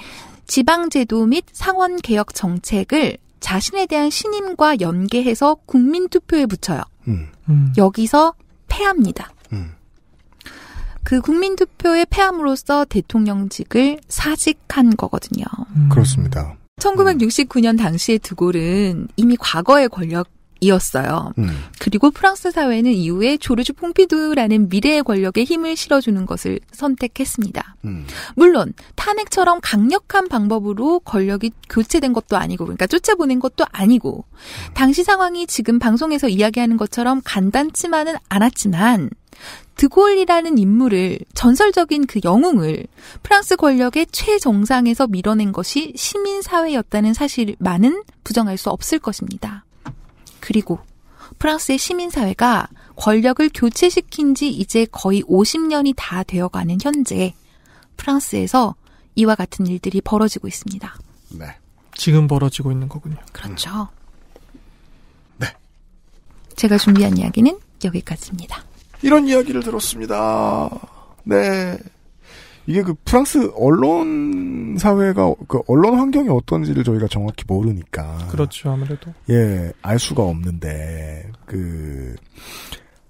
지방제도 및 상원개혁 정책을 자신에 대한 신임과 연계해서 국민투표에 붙여요. 음. 음. 여기서 패합니다. 음. 그 국민투표에 폐함으로써 대통령직을 사직한 거거든요. 음. 그렇습니다. 1969년 당시의 드골은 이미 과거의 권력 이었어요. 음. 그리고 프랑스 사회는 이후에 조르주 퐁피두라는 미래의 권력에 힘을 실어주는 것을 선택했습니다. 음. 물론 탄핵처럼 강력한 방법으로 권력이 교체된 것도 아니고, 그러니까 쫓아보낸 것도 아니고, 음. 당시 상황이 지금 방송에서 이야기하는 것처럼 간단치만은 않았지만, 드골이라는 인물을 전설적인 그 영웅을 프랑스 권력의 최정상에서 밀어낸 것이 시민 사회였다는 사실 많은 부정할 수 없을 것입니다. 그리고 프랑스의 시민사회가 권력을 교체시킨 지 이제 거의 50년이 다 되어가는 현재 프랑스에서 이와 같은 일들이 벌어지고 있습니다. 네. 지금 벌어지고 있는 거군요. 그렇죠. 음. 네. 제가 준비한 이야기는 여기까지입니다. 이런 이야기를 들었습니다. 네. 이게 그 프랑스 언론 사회가 그 언론 환경이 어떤지를 저희가 정확히 모르니까 그렇죠 아무래도 예알 수가 없는데 그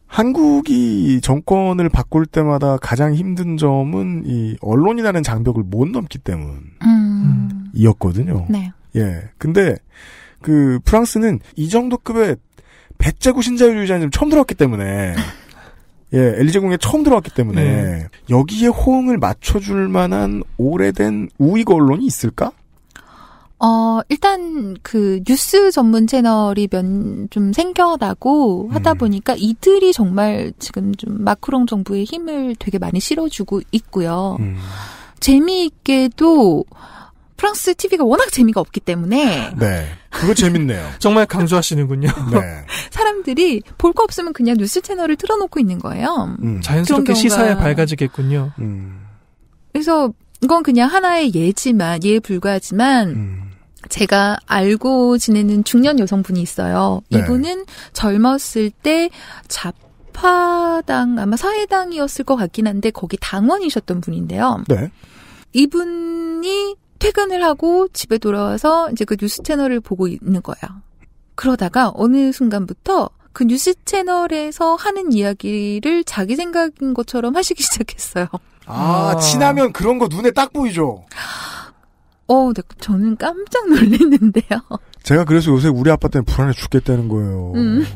한국이 정권을 바꿀 때마다 가장 힘든 점은 이 언론이라는 장벽을 못 넘기 때문이었거든요. 음. 네. 예. 근데 그 프랑스는 이 정도 급의 배째고 신자유주의자님 처음 들어왔기 때문에 [laughs] 예, 엘리제공에 처음 들어왔기 때문에 네. 여기에 호응을 맞춰줄 만한 오래된 우익 언론이 있을까? 어, 일단 그 뉴스 전문 채널이 면좀 생겨나고 하다 음. 보니까 이들이 정말 지금 좀 마크롱 정부의 힘을 되게 많이 실어주고 있고요. 음. 재미있게도 프랑스 TV가 워낙 재미가 없기 때문에. 네. 그거 재밌네요. [laughs] 정말 강조하시는군요. 네. [laughs] 사람들이 볼 거 없으면 그냥 뉴스 채널을 틀어놓고 있는 거예요. 음. 자연스럽게 시사에 밝아지겠군요. 음. 그래서 이건 그냥 하나의 예지만, 예에 불과하지만, 음. 제가 알고 지내는 중년 여성분이 있어요. 네. 이분은 젊었을 때자파당 아마 사회당이었을 것 같긴 한데, 거기 당원이셨던 분인데요. 네. 이분이 퇴근을 하고 집에 돌아와서 이제 그 뉴스 채널을 보고 있는 거야. 그러다가 어느 순간부터 그 뉴스 채널에서 하는 이야기를 자기 생각인 것처럼 [laughs] 하시기 시작했어요. 아, 아. 친면 그런 거 눈에 딱 보이죠? 어, 네, 저는 깜짝 놀랐는데요. 제가 그래서 요새 우리 아빠 때문에 불안해 죽겠다는 거예요. 음.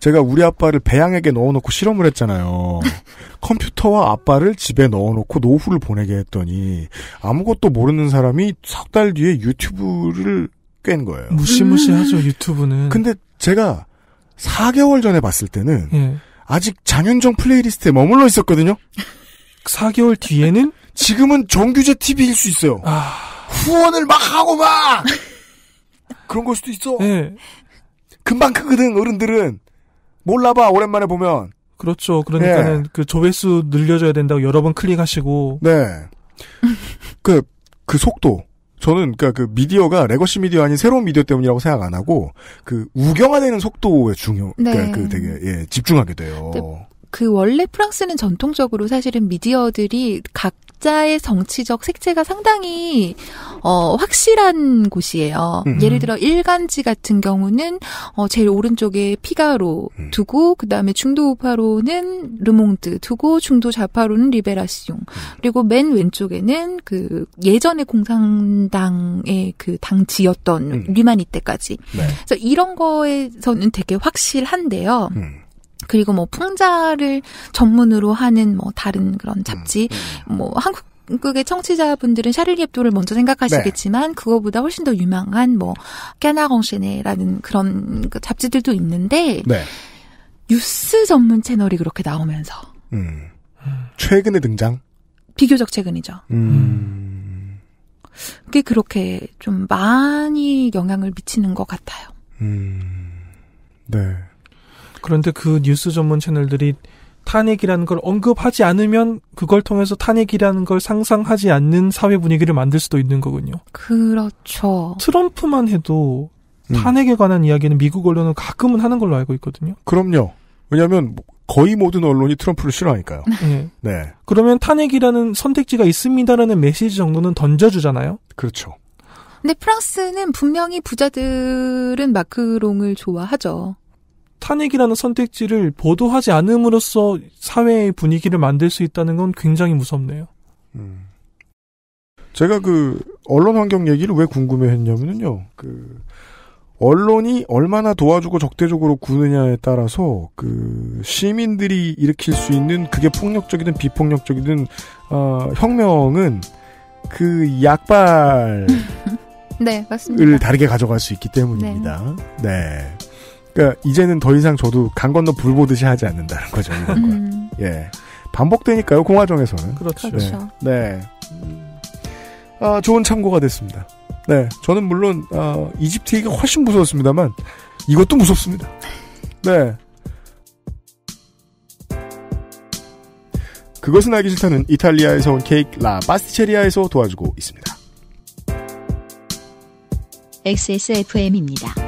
제가 우리 아빠를 배양액에 넣어놓고 실험을 했잖아요. [laughs] 컴퓨터와 아빠를 집에 넣어놓고 노후를 보내게 했더니 아무것도 모르는 사람이 석 달 뒤에 유튜브를 깬 거예요. 무시무시하죠 음. 유튜브는. 근데 제가 4개월 전에 봤을 때는 예. 아직 장윤정 플레이리스트에 머물러 있었거든요. 4개월 [laughs] 뒤에는 지금은 정규제 TV일 수 있어요. 아... 후원을 막 하고 막 그런 걸 수도 있어. 네. 금방 크거든 어른들은. 몰라봐 오랜만에 보면. 그렇죠. 그러니까는 네. 그 조회수 늘려줘야 된다고 여러 번 클릭하시고. 네. 그그 [laughs] 그 속도. 저는 그러니까 그 미디어가 레거시 미디어 아닌 새로운 미디어 때문이라고 생각 안 하고 그 우경화되는 속도에 중요. 네. 그러니까 그 되게 예 집중하게 돼요. 그 원래 프랑스는 전통적으로 사실은 미디어들이 각 각자의 정치적 색채가 상당히 어, 확실한 곳이에요. 음. 예를 들어 일간지 같은 경우는 어, 제일 오른쪽에 피가로 음. 두고 그다음에 중도 우파로는 르몽드 두고 중도 좌파로는 리베라시옹 음. 그리고 맨 왼쪽에는 그 예전의 공산당의 그 당지였던 음. 리만이 때까지. 네. 그래서 이런 거에서는 되게 확실한데요. 음. 그리고 뭐 풍자를 전문으로 하는 뭐 다른 그런 잡지 음, 음. 뭐 한국 한국의 청취자분들은 샤를리 앱도를 먼저 생각하시겠지만 네. 그거보다 훨씬 더 유명한 뭐깨나공시네라는 그런 그 잡지들도 있는데 네. 뉴스 전문 채널이 그렇게 나오면서 음. 최근에 등장 비교적 최근이죠. 음. 그게 그렇게 좀 많이 영향을 미치는 것 같아요. 음. 네. 그런데 그 뉴스 전문 채널들이 탄핵이라는 걸 언급하지 않으면 그걸 통해서 탄핵이라는 걸 상상하지 않는 사회 분위기를 만들 수도 있는 거군요. 그렇죠. 트럼프만 해도 음. 탄핵에 관한 이야기는 미국 언론은 가끔은 하는 걸로 알고 있거든요. 그럼요. 왜냐하면 뭐 거의 모든 언론이 트럼프를 싫어하니까요. 네. [laughs] 네. 그러면 탄핵이라는 선택지가 있습니다라는 메시지 정도는 던져주잖아요. 그렇죠. 근데 프랑스는 분명히 부자들은 마크롱을 좋아하죠. 탄핵이라는 선택지를 보도하지 않음으로써 사회의 분위기를 만들 수 있다는 건 굉장히 무섭네요. 음. 제가 그 언론 환경 얘기를 왜 궁금해했냐면요. 그 언론이 얼마나 도와주고 적대적으로 구느냐에 따라서 그 시민들이 일으킬 수 있는 그게 폭력적이든 비폭력적이든 어, 혁명은 그 약발 [laughs] 네을 다르게 가져갈 수 있기 때문입니다. 네. 네. 그러니까 이제는 더 이상 저도 강 건너 불 보듯이 하지 않는다는 거죠. 이런 건. 음. 예. 반복되니까요. 공화정에서는. 그 그렇죠. 네. 그렇죠. 네. 아, 좋은 참고가 됐습니다. 네. 저는 물론 아, 이집트가 얘기 훨씬 무서웠습니다만 이것도 무섭습니다. 네. 그것은 알기 싫다는 이탈리아에서 온 케이크 라 바스티체리아에서 도와주고 있습니다. XSFM입니다.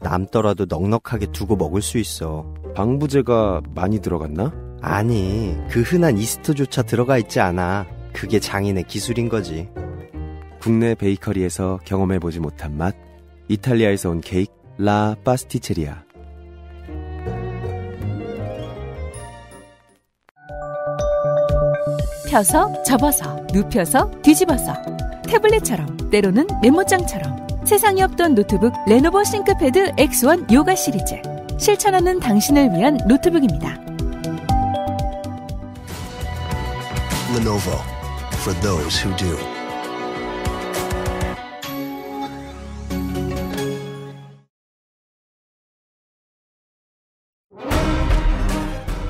남더라도 넉넉하게 두고 먹을 수 있어. 방부제가 많이 들어갔나? 아니, 그 흔한 이스트조차 들어가 있지 않아. 그게 장인의 기술인 거지. 국내 베이커리에서 경험해보지 못한 맛, 이탈리아에서 온 케이크, 라 파스티체리아. 펴서, 접어서, 눕혀서, 뒤집어서. 태블릿처럼, 때로는 메모장처럼. 세상에 없던 노트북 레노버 싱크패드 X1 요가 시리즈. 실천하는 당신을 위한 노트북입니다. Lenovo for those who do.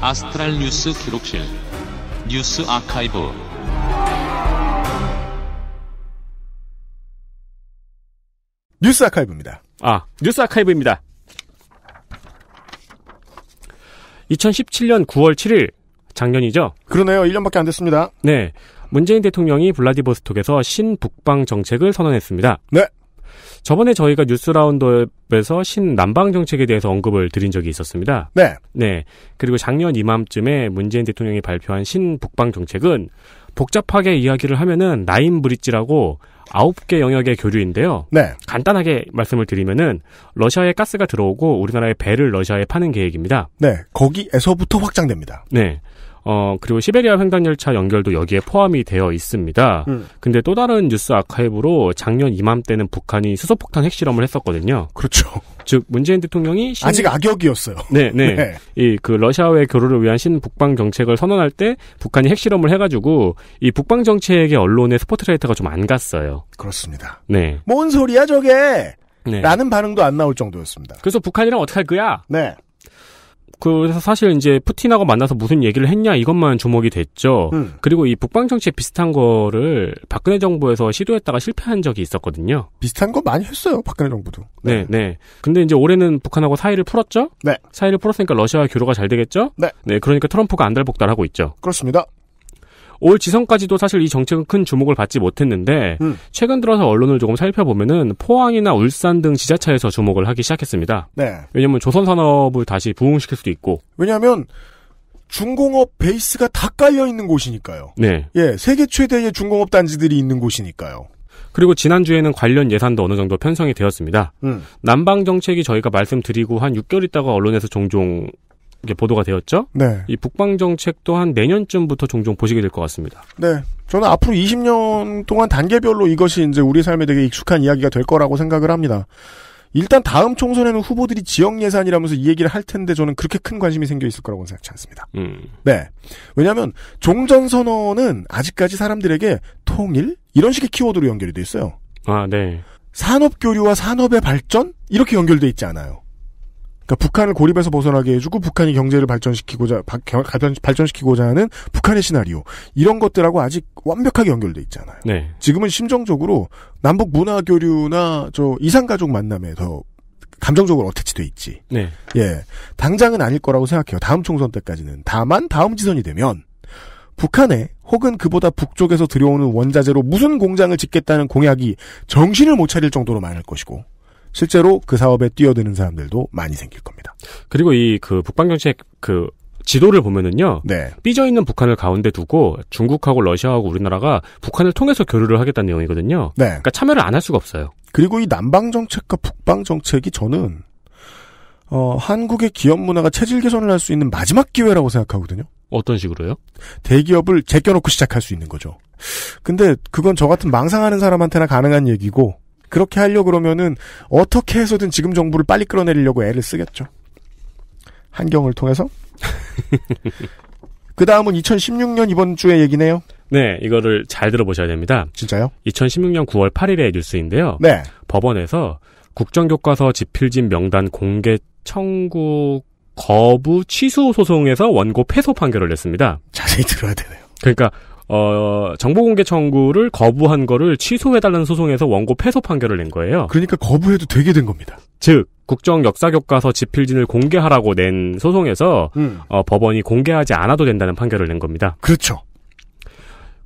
아스트랄 뉴스 기록실 뉴스 아카이브 뉴스 아카이브입니다. 아, 뉴스 아카이브입니다. 2017년 9월 7일, 작년이죠? 그러네요. 1년밖에 안 됐습니다. 네. 문재인 대통령이 블라디보스톡에서 신북방 정책을 선언했습니다. 네. 저번에 저희가 뉴스 라운드에서 신남방 정책에 대해서 언급을 드린 적이 있었습니다. 네. 네. 그리고 작년 이맘쯤에 문재인 대통령이 발표한 신북방 정책은 복잡하게 이야기를 하면은 나인 브릿지라고 아홉 개 영역의 교류인데요. 네. 간단하게 말씀을 드리면은 러시아에 가스가 들어오고 우리나라의 배를 러시아에 파는 계획입니다. 네. 거기에서부터 확장됩니다. 네. 어, 그리고 시베리아 횡단열차 연결도 여기에 포함이 되어 있습니다. 음. 근데 또 다른 뉴스 아카이브로 작년 이맘때는 북한이 수소폭탄 핵실험을 했었거든요. 그렇죠. 즉, 문재인 대통령이. 신... 아직 악역이었어요. 네, 네. 네. 이 그 러시아와의 교류를 위한 신북방 정책을 선언할 때 북한이 핵실험을 해가지고 이 북방 정책의 언론의 스포트라이트가 좀 안 갔어요. 그렇습니다. 네. 뭔 소리야, 저게! 네. 라는 반응도 안 나올 정도였습니다. 그래서 북한이랑 어떻게 할 거야? 네. 그래서 사실 이제 푸틴하고 만나서 무슨 얘기를 했냐 이것만 주목이 됐죠. 음. 그리고 이 북방 정책 비슷한 거를 박근혜 정부에서 시도했다가 실패한 적이 있었거든요. 비슷한 거 많이 했어요. 박근혜 정부도. 네, 네. 네. 근데 이제 올해는 북한하고 사이를 풀었죠. 네. 사이를 풀었으니까 러시아와 교류가 잘 되겠죠. 네. 네. 그러니까 트럼프가 안달복달하고 있죠. 그렇습니다. 올 지선까지도 사실 이 정책은 큰 주목을 받지 못했는데 음. 최근 들어서 언론을 조금 살펴보면은 포항이나 울산 등 지자체에서 주목을 하기 시작했습니다. 네. 왜냐하면 조선 산업을 다시 부흥시킬 수도 있고. 왜냐하면 중공업 베이스가 다 깔려 있는 곳이니까요. 네. 예, 세계 최대의 중공업 단지들이 있는 곳이니까요. 그리고 지난주에는 관련 예산도 어느 정도 편성이 되었습니다. 음. 난방 정책이 저희가 말씀드리고 한 6개월 있다가 언론에서 종종 이게 보도가 되었죠. 네. 이 북방 정책 또한 내년쯤부터 종종 보시게 될 것 같습니다. 네. 저는 앞으로 20년 동안 단계별로 이것이 이제 우리 삶에 되게 익숙한 이야기가 될 거라고 생각을 합니다. 일단 다음 총선에는 후보들이 지역 예산이라면서 이 얘기를 할 텐데 저는 그렇게 큰 관심이 생겨 있을 거라고 생각치 않습니다. 음. 네. 왜냐하면 종전 선언은 아직까지 사람들에게 통일 이런 식의 키워드로 연결이 돼 있어요. 아, 네. 산업 교류와 산업의 발전 이렇게 연결돼 있지 않아요. 그러니까 북한을 고립해서 벗어나게 해주고 북한이 경제를 발전시키고자 발전, 시키고자 하는 북한의 시나리오 이런 것들하고 아직 완벽하게 연결돼 있잖아요. 네. 지금은 심정적으로 남북 문화 교류나 저 이상가족 만남에 더 감정적으로 어태치돼 있지. 네. 예, 당장은 아닐 거라고 생각해요. 다음 총선 때까지는 다만 다음 지선이 되면 북한에 혹은 그보다 북쪽에서 들여오는 원자재로 무슨 공장을 짓겠다는 공약이 정신을 못 차릴 정도로 많을 것이고. 실제로 그 사업에 뛰어드는 사람들도 많이 생길 겁니다. 그리고 이 그 북방 정책 그 지도를 보면은요. 네. 삐져 있는 북한을 가운데 두고 중국하고 러시아하고 우리나라가 북한을 통해서 교류를 하겠다는 내용이거든요. 네. 그러니까 참여를 안 할 수가 없어요. 그리고 이 남방 정책과 북방 정책이 저는 어, 한국의 기업 문화가 체질 개선을 할 수 있는 마지막 기회라고 생각하거든요. 어떤 식으로요? 대기업을 제껴놓고 시작할 수 있는 거죠. 근데 그건 저 같은 망상하는 사람한테나 가능한 얘기고 그렇게 하려 그러면은 어떻게 해서든 지금 정부를 빨리 끌어내리려고 애를 쓰겠죠. 한경을 통해서. [laughs] 그 다음은 2016년 이번 주의 얘기네요. 네, 이거를 잘 들어보셔야 됩니다. 진짜요? 2016년 9월 8일의 뉴스인데요. 네. 법원에서 국정교과서 집필진 명단 공개 청구 거부 취소 소송에서 원고 패소 판결을 냈습니다. 자세히 들어야 되네요. 그러니까 어, 정보공개 청구를 거부한 거를 취소해달라는 소송에서 원고 패소 판결을 낸 거예요. 그러니까 거부해도 되게 된 겁니다. 즉, 국정 역사 교과서 지필진을 공개하라고 낸 소송에서 음. 어, 법원이 공개하지 않아도 된다는 판결을 낸 겁니다. 그렇죠.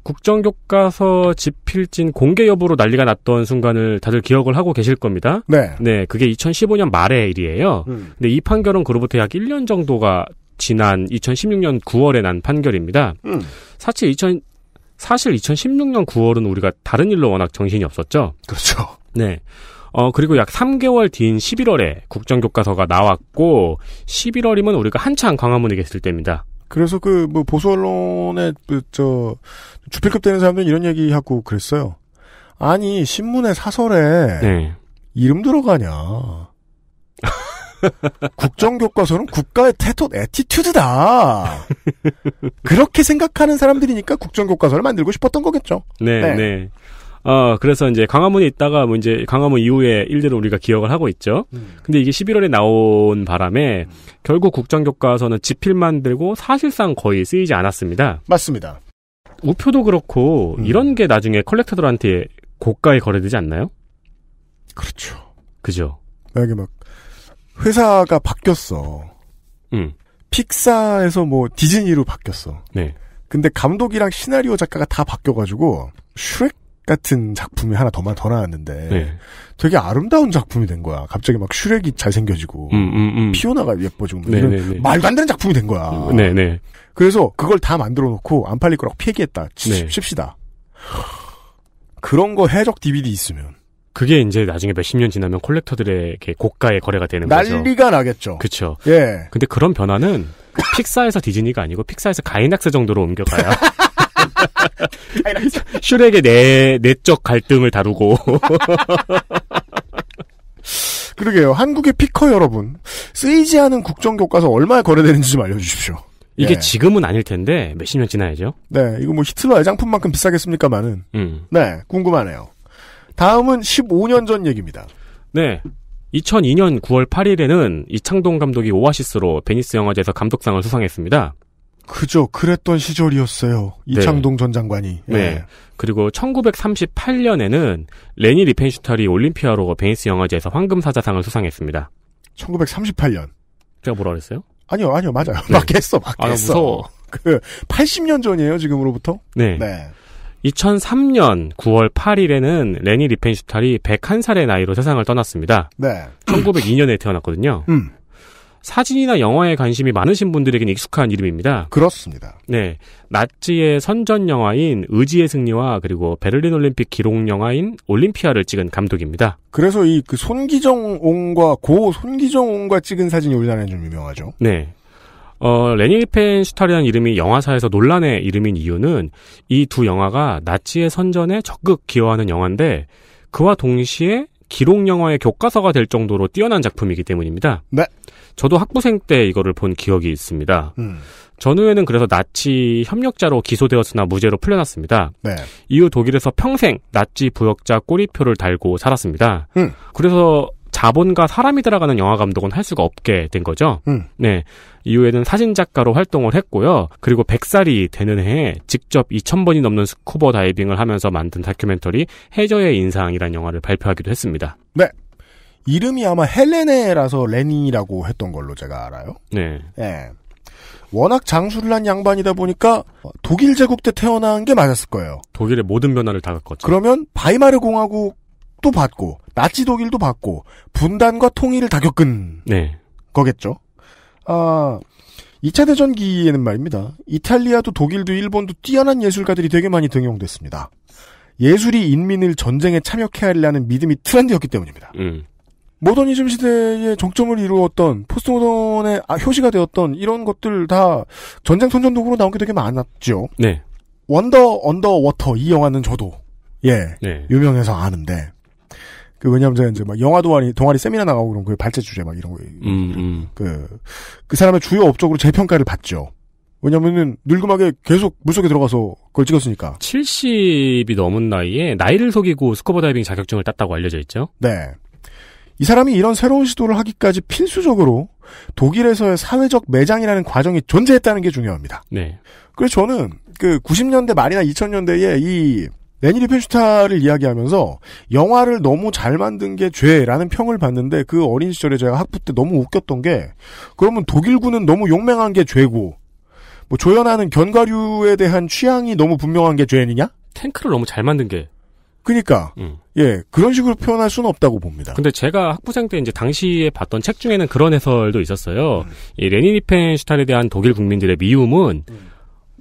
국정교과서 지필진 공개 여부로 난리가 났던 순간을 다들 기억을 하고 계실 겁니다. 네. 네, 그게 2015년 말의 일이에요. 음. 근데 이 판결은 그로부터 약 1년 정도가 지난 2016년 9월에 난 판결입니다. 음. 사실 2000, 사실 2016년 9월은 우리가 다른 일로 워낙 정신이 없었죠. 그렇죠. 네. 어, 그리고 약 3개월 뒤인 11월에 국정교과서가 나왔고, 11월이면 우리가 한창 광화문에 계실 때입니다. 그래서 그, 뭐, 보수 언론에, 그, 저, 주필급 되는 사람들은 이런 얘기하고 그랬어요. 아니, 신문의 사설에, 네. 이름 들어가냐. [laughs] 국정 교과서는 국가의 태도, 에티튜드다. 그렇게 생각하는 사람들이니까 국정 교과서를 만들고 싶었던 거겠죠. 네, 네. 네. 어, 그래서 이제 강화문에 있다가 뭐 이제 강화문 이후에 일들을 우리가 기억을 하고 있죠. 음. 근데 이게 11월에 나온 바람에 결국 국정교과서는 지필만 들고 사실상 거의 쓰이지 않았습니다. 맞습니다. 우표도 그렇고 음. 이런 게 나중에 컬렉터들한테 고가에 거래되지 않나요? 그렇죠. 그죠. 만약에 막 회사가 바뀌었어. 음. 픽사에서 뭐 디즈니로 바뀌었어. 네. 근데 감독이랑 시나리오 작가가 다 바뀌어가지고 슈렉 같은 작품이 하나 더만 더 나왔는데 네. 되게 아름다운 작품이 된 거야. 갑자기 막 슈렉이 잘생겨지고 음, 음, 음, 피오나가 예뻐지고 뭐 네, 이런 네네 네. 말도 안 되는 작품이 된 거야. 네네. 네. 그래서 그걸 다 만들어 놓고 안 팔릴 거라고 폐기했다. 칩, 네. 칩시다. 그런 거 해적 DVD 있으면 그게 이제 나중에 몇십 년 지나면 콜렉터들에게 고가의 거래가 되는 거죠. 난리가 나겠죠. 그렇죠. 예. 근데 그런 변화는 픽사에서 디즈니가 아니고 픽사에서 가이낙스 정도로 옮겨가야 [laughs] 슈렉의 내 내적 갈등을 다루고 그러게요. 한국의 피커 여러분 쓰이지 않은 국정교과서 얼마에 거래되는지 좀 알려주십시오. 이게 네. 지금은 아닐 텐데 몇십 년 지나야죠. 네, 이거 뭐 히틀러 애장품만큼 비싸겠습니까만은. 음. 네, 궁금하네요. 다음은 15년 전 얘기입니다. 네. 2002년 9월 8일에는 이창동 감독이 오아시스로 베니스 영화제에서 감독상을 수상했습니다. 그죠. 그랬던 시절이었어요. 네. 이창동 네. 전 장관이. 네. 네. 그리고 1938년에는 레니 리펜슈탈이 올림피아로 베니스 영화제에서 황금사자상을 수상했습니다. 1938년. 제가 뭐라 그랬어요? 아니요, 아니요, 맞아요. 네. 맞겠어, [laughs] 맞겠어. 아, 무서워. 그 80년 전이에요, 지금으로부터. 네. 네. 2003년 9월 8일에는 레니 리펜슈탈이 101살의 나이로 세상을 떠났습니다. 네. 1902년에 태어났거든요. 음. 사진이나 영화에 관심이 많으신 분들에겐 익숙한 이름입니다. 그렇습니다. 네. 나치의 선전 영화인 의지의 승리와 그리고 베를린 올림픽 기록 영화인 올림피아를 찍은 감독입니다. 그래서 이 그 손기정 옹과 고 손기정 옹과 찍은 사진이 우리나라에 좀 유명하죠. 네. 어, 레니펜슈타이라는 이름이 영화사에서 논란의 이름인 이유는 이 두 영화가 나치의 선전에 적극 기여하는 영화인데 그와 동시에 기록 영화의 교과서가 될 정도로 뛰어난 작품이기 때문입니다. 네. 저도 학부생 때 이거를 본 기억이 있습니다. 음. 전후에는 그래서 나치 협력자로 기소되었으나 무죄로 풀려났습니다. 네. 이후 독일에서 평생 나치 부역자 꼬리표를 달고 살았습니다. 음. 그래서 자본과 사람이 들어가는 영화 감독은 할 수가 없게 된 거죠. 음. 네. 이후에는 사진 작가로 활동을 했고요. 그리고 100살이 되는 해에 직접 2,000번이 넘는 스쿠버 다이빙을 하면서 만든 다큐멘터리 해저의 인상이란 영화를 발표하기도 했습니다. 네. 이름이 아마 헬레네라서 레니라고 했던 걸로 제가 알아요. 네. 네. 워낙 장수를 한 양반이다 보니까 독일 제국 때 태어난 게 맞았을 거예요. 독일의 모든 변화를 다 겪었죠. 그러면 바이마르 공화국 북도 받고 나치 독일도 받고 분단과 통일을 다 겪은 네. 거겠죠. 아 2차 대전기에는 말입니다. 이탈리아도 독일도 일본도 뛰어난 예술가들이 되게 많이 등용됐습니다. 예술이 인민을 전쟁에 참여케 하려는 믿음이 트렌드였기 때문입니다. 음. 모더니즘 시대의 정점을 이루었던 포스트모던의 아, 효시가 되었던 이런 것들 다 전쟁 선전도구로 나온 게 되게 많았죠. 네. 원더 언더워터 이 영화는 저도 예 네. 유명해서 아는데 그 왜냐하면 제가 이제 막 영화 동아리 동아리 세미나 나가고 그런 그 발제 주제 막 이런 거 그그 음. 음. 그, 그 사람의 주요 업적으로 재평가를 받죠. 왜냐면은 늙음하게 계속 물속에 들어가서 그걸 찍었으니까. 70이 넘은 나이에 나이를 속이고 스쿠버 다이빙 자격증을 땄다고 알려져 있죠. 네. 이 사람이 이런 새로운 시도를 하기까지 필수적으로 독일에서의 사회적 매장이라는 과정이 존재했다는 게 중요합니다. 네. 그래서 저는 그 90년대 말이나 2000년대에 이 레니 리펜슈타를 이야기하면서 영화를 너무 잘 만든 게 죄라는 평을 받는데 그 어린 시절에 제가 학부 때 너무 웃겼던 게 그러면 독일군은 너무 용맹한 게 죄고 뭐 조연하는 견과류에 대한 취향이 너무 분명한 게 죄냐? 탱크를 너무 잘 만든 게 그니까 음. 예 그런 식으로 표현할 수는 없다고 봅니다. 근데 제가 학부생 때 이제 당시에 봤던 책 중에는 그런 해설도 있었어요. 음. 이 레니 리펜슈타인에 대한 독일 국민들의 미움은 음.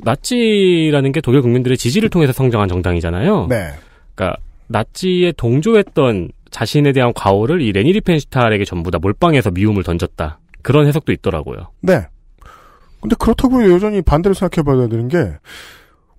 나치라는 게 독일 국민들의 지지를 통해서 성장한 정당이잖아요. 네. 그러니까 나치에 동조했던 자신에 대한 과오를 이 레니 리펜슈탈에게 전부 다 몰빵해서 미움을 던졌다. 그런 해석도 있더라고요. 네. 근데 그렇다고 여전히 반대로 생각해 봐야 되는 게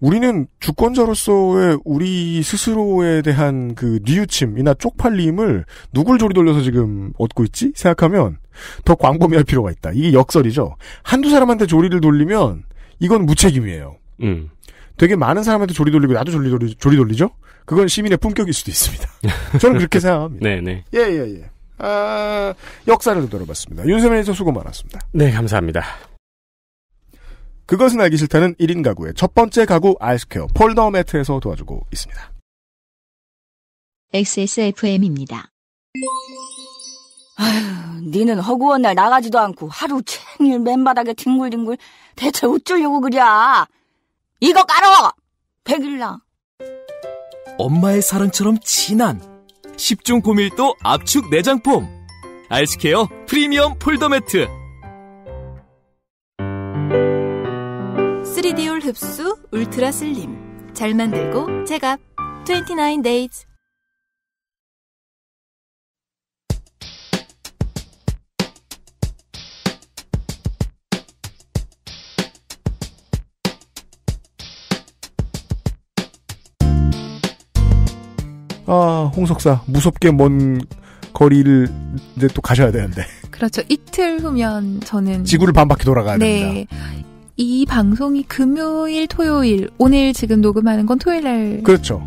우리는 주권자로서의 우리 스스로에 대한 그 뉘우침이나 쪽팔림을 누굴 조리 돌려서 지금 얻고 있지? 생각하면 더 광범위할 필요가 있다. 이게 역설이죠. 한두 사람한테 조리를 돌리면 이건 무책임이에요. 음. 되게 많은 사람한테 조리 돌리고 나도 조리 돌리 조리 돌리죠. 그건 시민의 품격일 수도 있습니다. [laughs] 저는 그렇게 생각합니다. 네네. 예예예. 예, 예. 아, 역사를 되돌아봤습니다. 윤세민 에서 수고 많았습니다. 네 감사합니다. 그것은 알기 싫다는 1인 가구의 첫 번째 가구 아이스케어 폴더 매트에서 도와주고 있습니다. XSFM입니다. 아휴, 니는 허구한 날 나가지도 않고 하루 챙일 맨바닥에 뒹굴뒹굴 대체 어쩌려고 그랴? 이거 깔아 백일랑. 엄마의 사랑처럼 진한 10중 고밀도 압축 내장폼 아이스케어 프리미엄 폴더 매트 3 d 올 흡수 울트라 슬림 잘 만들고 제값29 days 아, 홍석사, 무섭게 먼 거리를 이제 또 가셔야 되는데. 그렇죠. 이틀 후면 저는. 지구를 반바퀴 돌아가야 네. 됩니다. 이 방송이 금요일, 토요일, 오늘 지금 녹음하는 건 토요일 날. 그렇죠.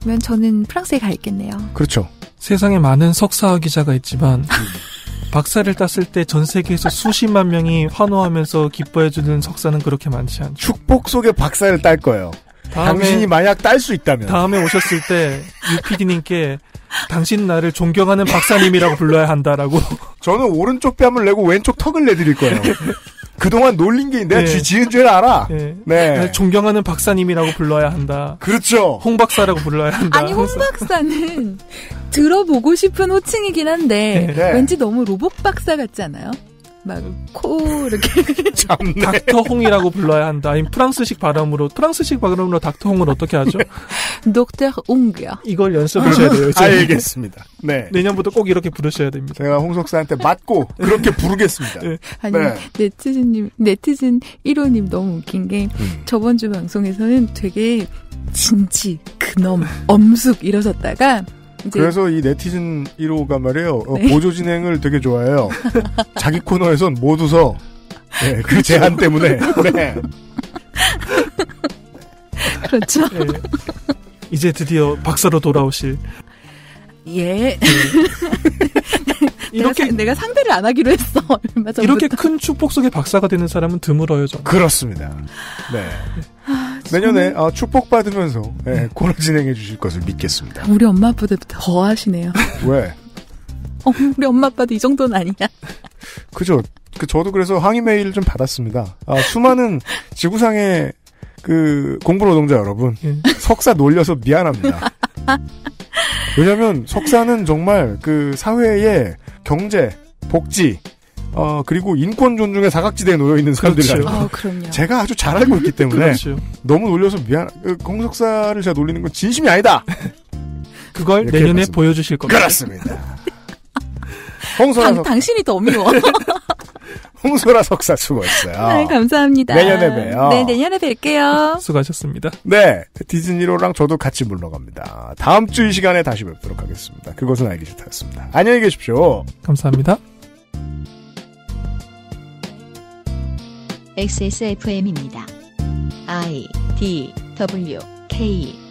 그러면 저는 프랑스에 가 있겠네요. 그렇죠. 세상에 많은 석사학 기자가 있지만, 음. 박사를 땄을 때 전 세계에서 수십만 명이 환호하면서 기뻐해주는 석사는 그렇게 많지 않죠. 축복 속에 박사를 딸 거예요. 다음에, 당신이 만약 딸 수 있다면 다음에 오셨을 때 유피디님께 당신 나를 존경하는 박사님이라고 불러야 한다라고 [laughs] 저는 오른쪽 뺨을 내고 왼쪽 턱을 내드릴 거예요. [laughs] 그동안 놀린 게 내가 네. 쥐 지은 줄 알아. 네. 네. 존경하는 박사님이라고 불러야 한다. 그렇죠. 홍 박사라고 불러야 한다. 아니 홍 박사는 들어보고 싶은 호칭이긴 한데 네. 왠지 너무 로봇 박사 같지 않아요? 막코 음. 이렇게 [laughs] 닥터홍이라고 불러야 한다. 아니 프랑스식 발음으로 프랑스식 발음으로 닥터홍을 어떻게 하죠? 독터홍겨. 이걸 연습하셔야 돼요. 이제. 알겠습니다. 네 내년부터 꼭 이렇게 부르셔야 됩니다. 제가 홍석사한테 맞고 그렇게 부르겠습니다. 네. 아니 네. 네티즌님 네티즌 1호님 너무 웃긴 게 음. 저번 주 방송에서는 되게 진지 그놈 엄숙 이러셨다가 그래서 이 네티즌 1호가 말이에요. 어, 네. 보조 진행을 되게 좋아해요. [laughs] 자기 코너에선 못 웃어. 네, 그 그렇죠. 제한 때문에. [laughs] 네. 그렇죠. 네. 이제 드디어 박사로 돌아오실. 예. 네. [laughs] 이렇게 내가, 내가, 상대를 안 하기로 했어. 이렇게 큰 축복 속에 박사가 되는 사람은 드물어요. 정말. 그렇습니다. 네. 네. 내년에 어, 축복 받으면서 예, 코너 진행해 주실 것을 믿겠습니다. 우리 엄마 아빠도 더 하시네요. [laughs] 왜? 어, 우리 엄마 아빠도 이 정도는 아니야. 그죠. 그 저도 그래서 항의 메일을 좀 받았습니다. 아, 수많은 지구상의 그 공부 노동자 여러분, 예. 석사 놀려서 미안합니다. [laughs] 왜냐하면 석사는 정말 그 사회의 경제, 복지, 어, 그리고 인권 존중의 사각지대에 놓여 있는 사람들이 그죠 아, 그럼요. 제가 아주 잘 알고 있기 때문에 그렇죠. 너무 놀려서 미안. 그 공석사를 제가 놀리는 건 진심이 아니다. 그걸 네, 내년에 봤습니다 보여주실 겁니다. 그렇습니다. 홍소라 당, 당신이 더 미워. [laughs] 홍소라 석사 수고했어요. 네, 감사합니다. 내년에 봬요. 네, 내년에 뵐게요. 수고하셨습니다. 네, 디즈니로랑 저도 같이 물러갑니다. 다음 주 이 시간에 다시 뵙도록 하겠습니다. 그것은 알기 싫다였습니다. 안녕히 계십시오. 감사합니다. XSFM입니다. I D W K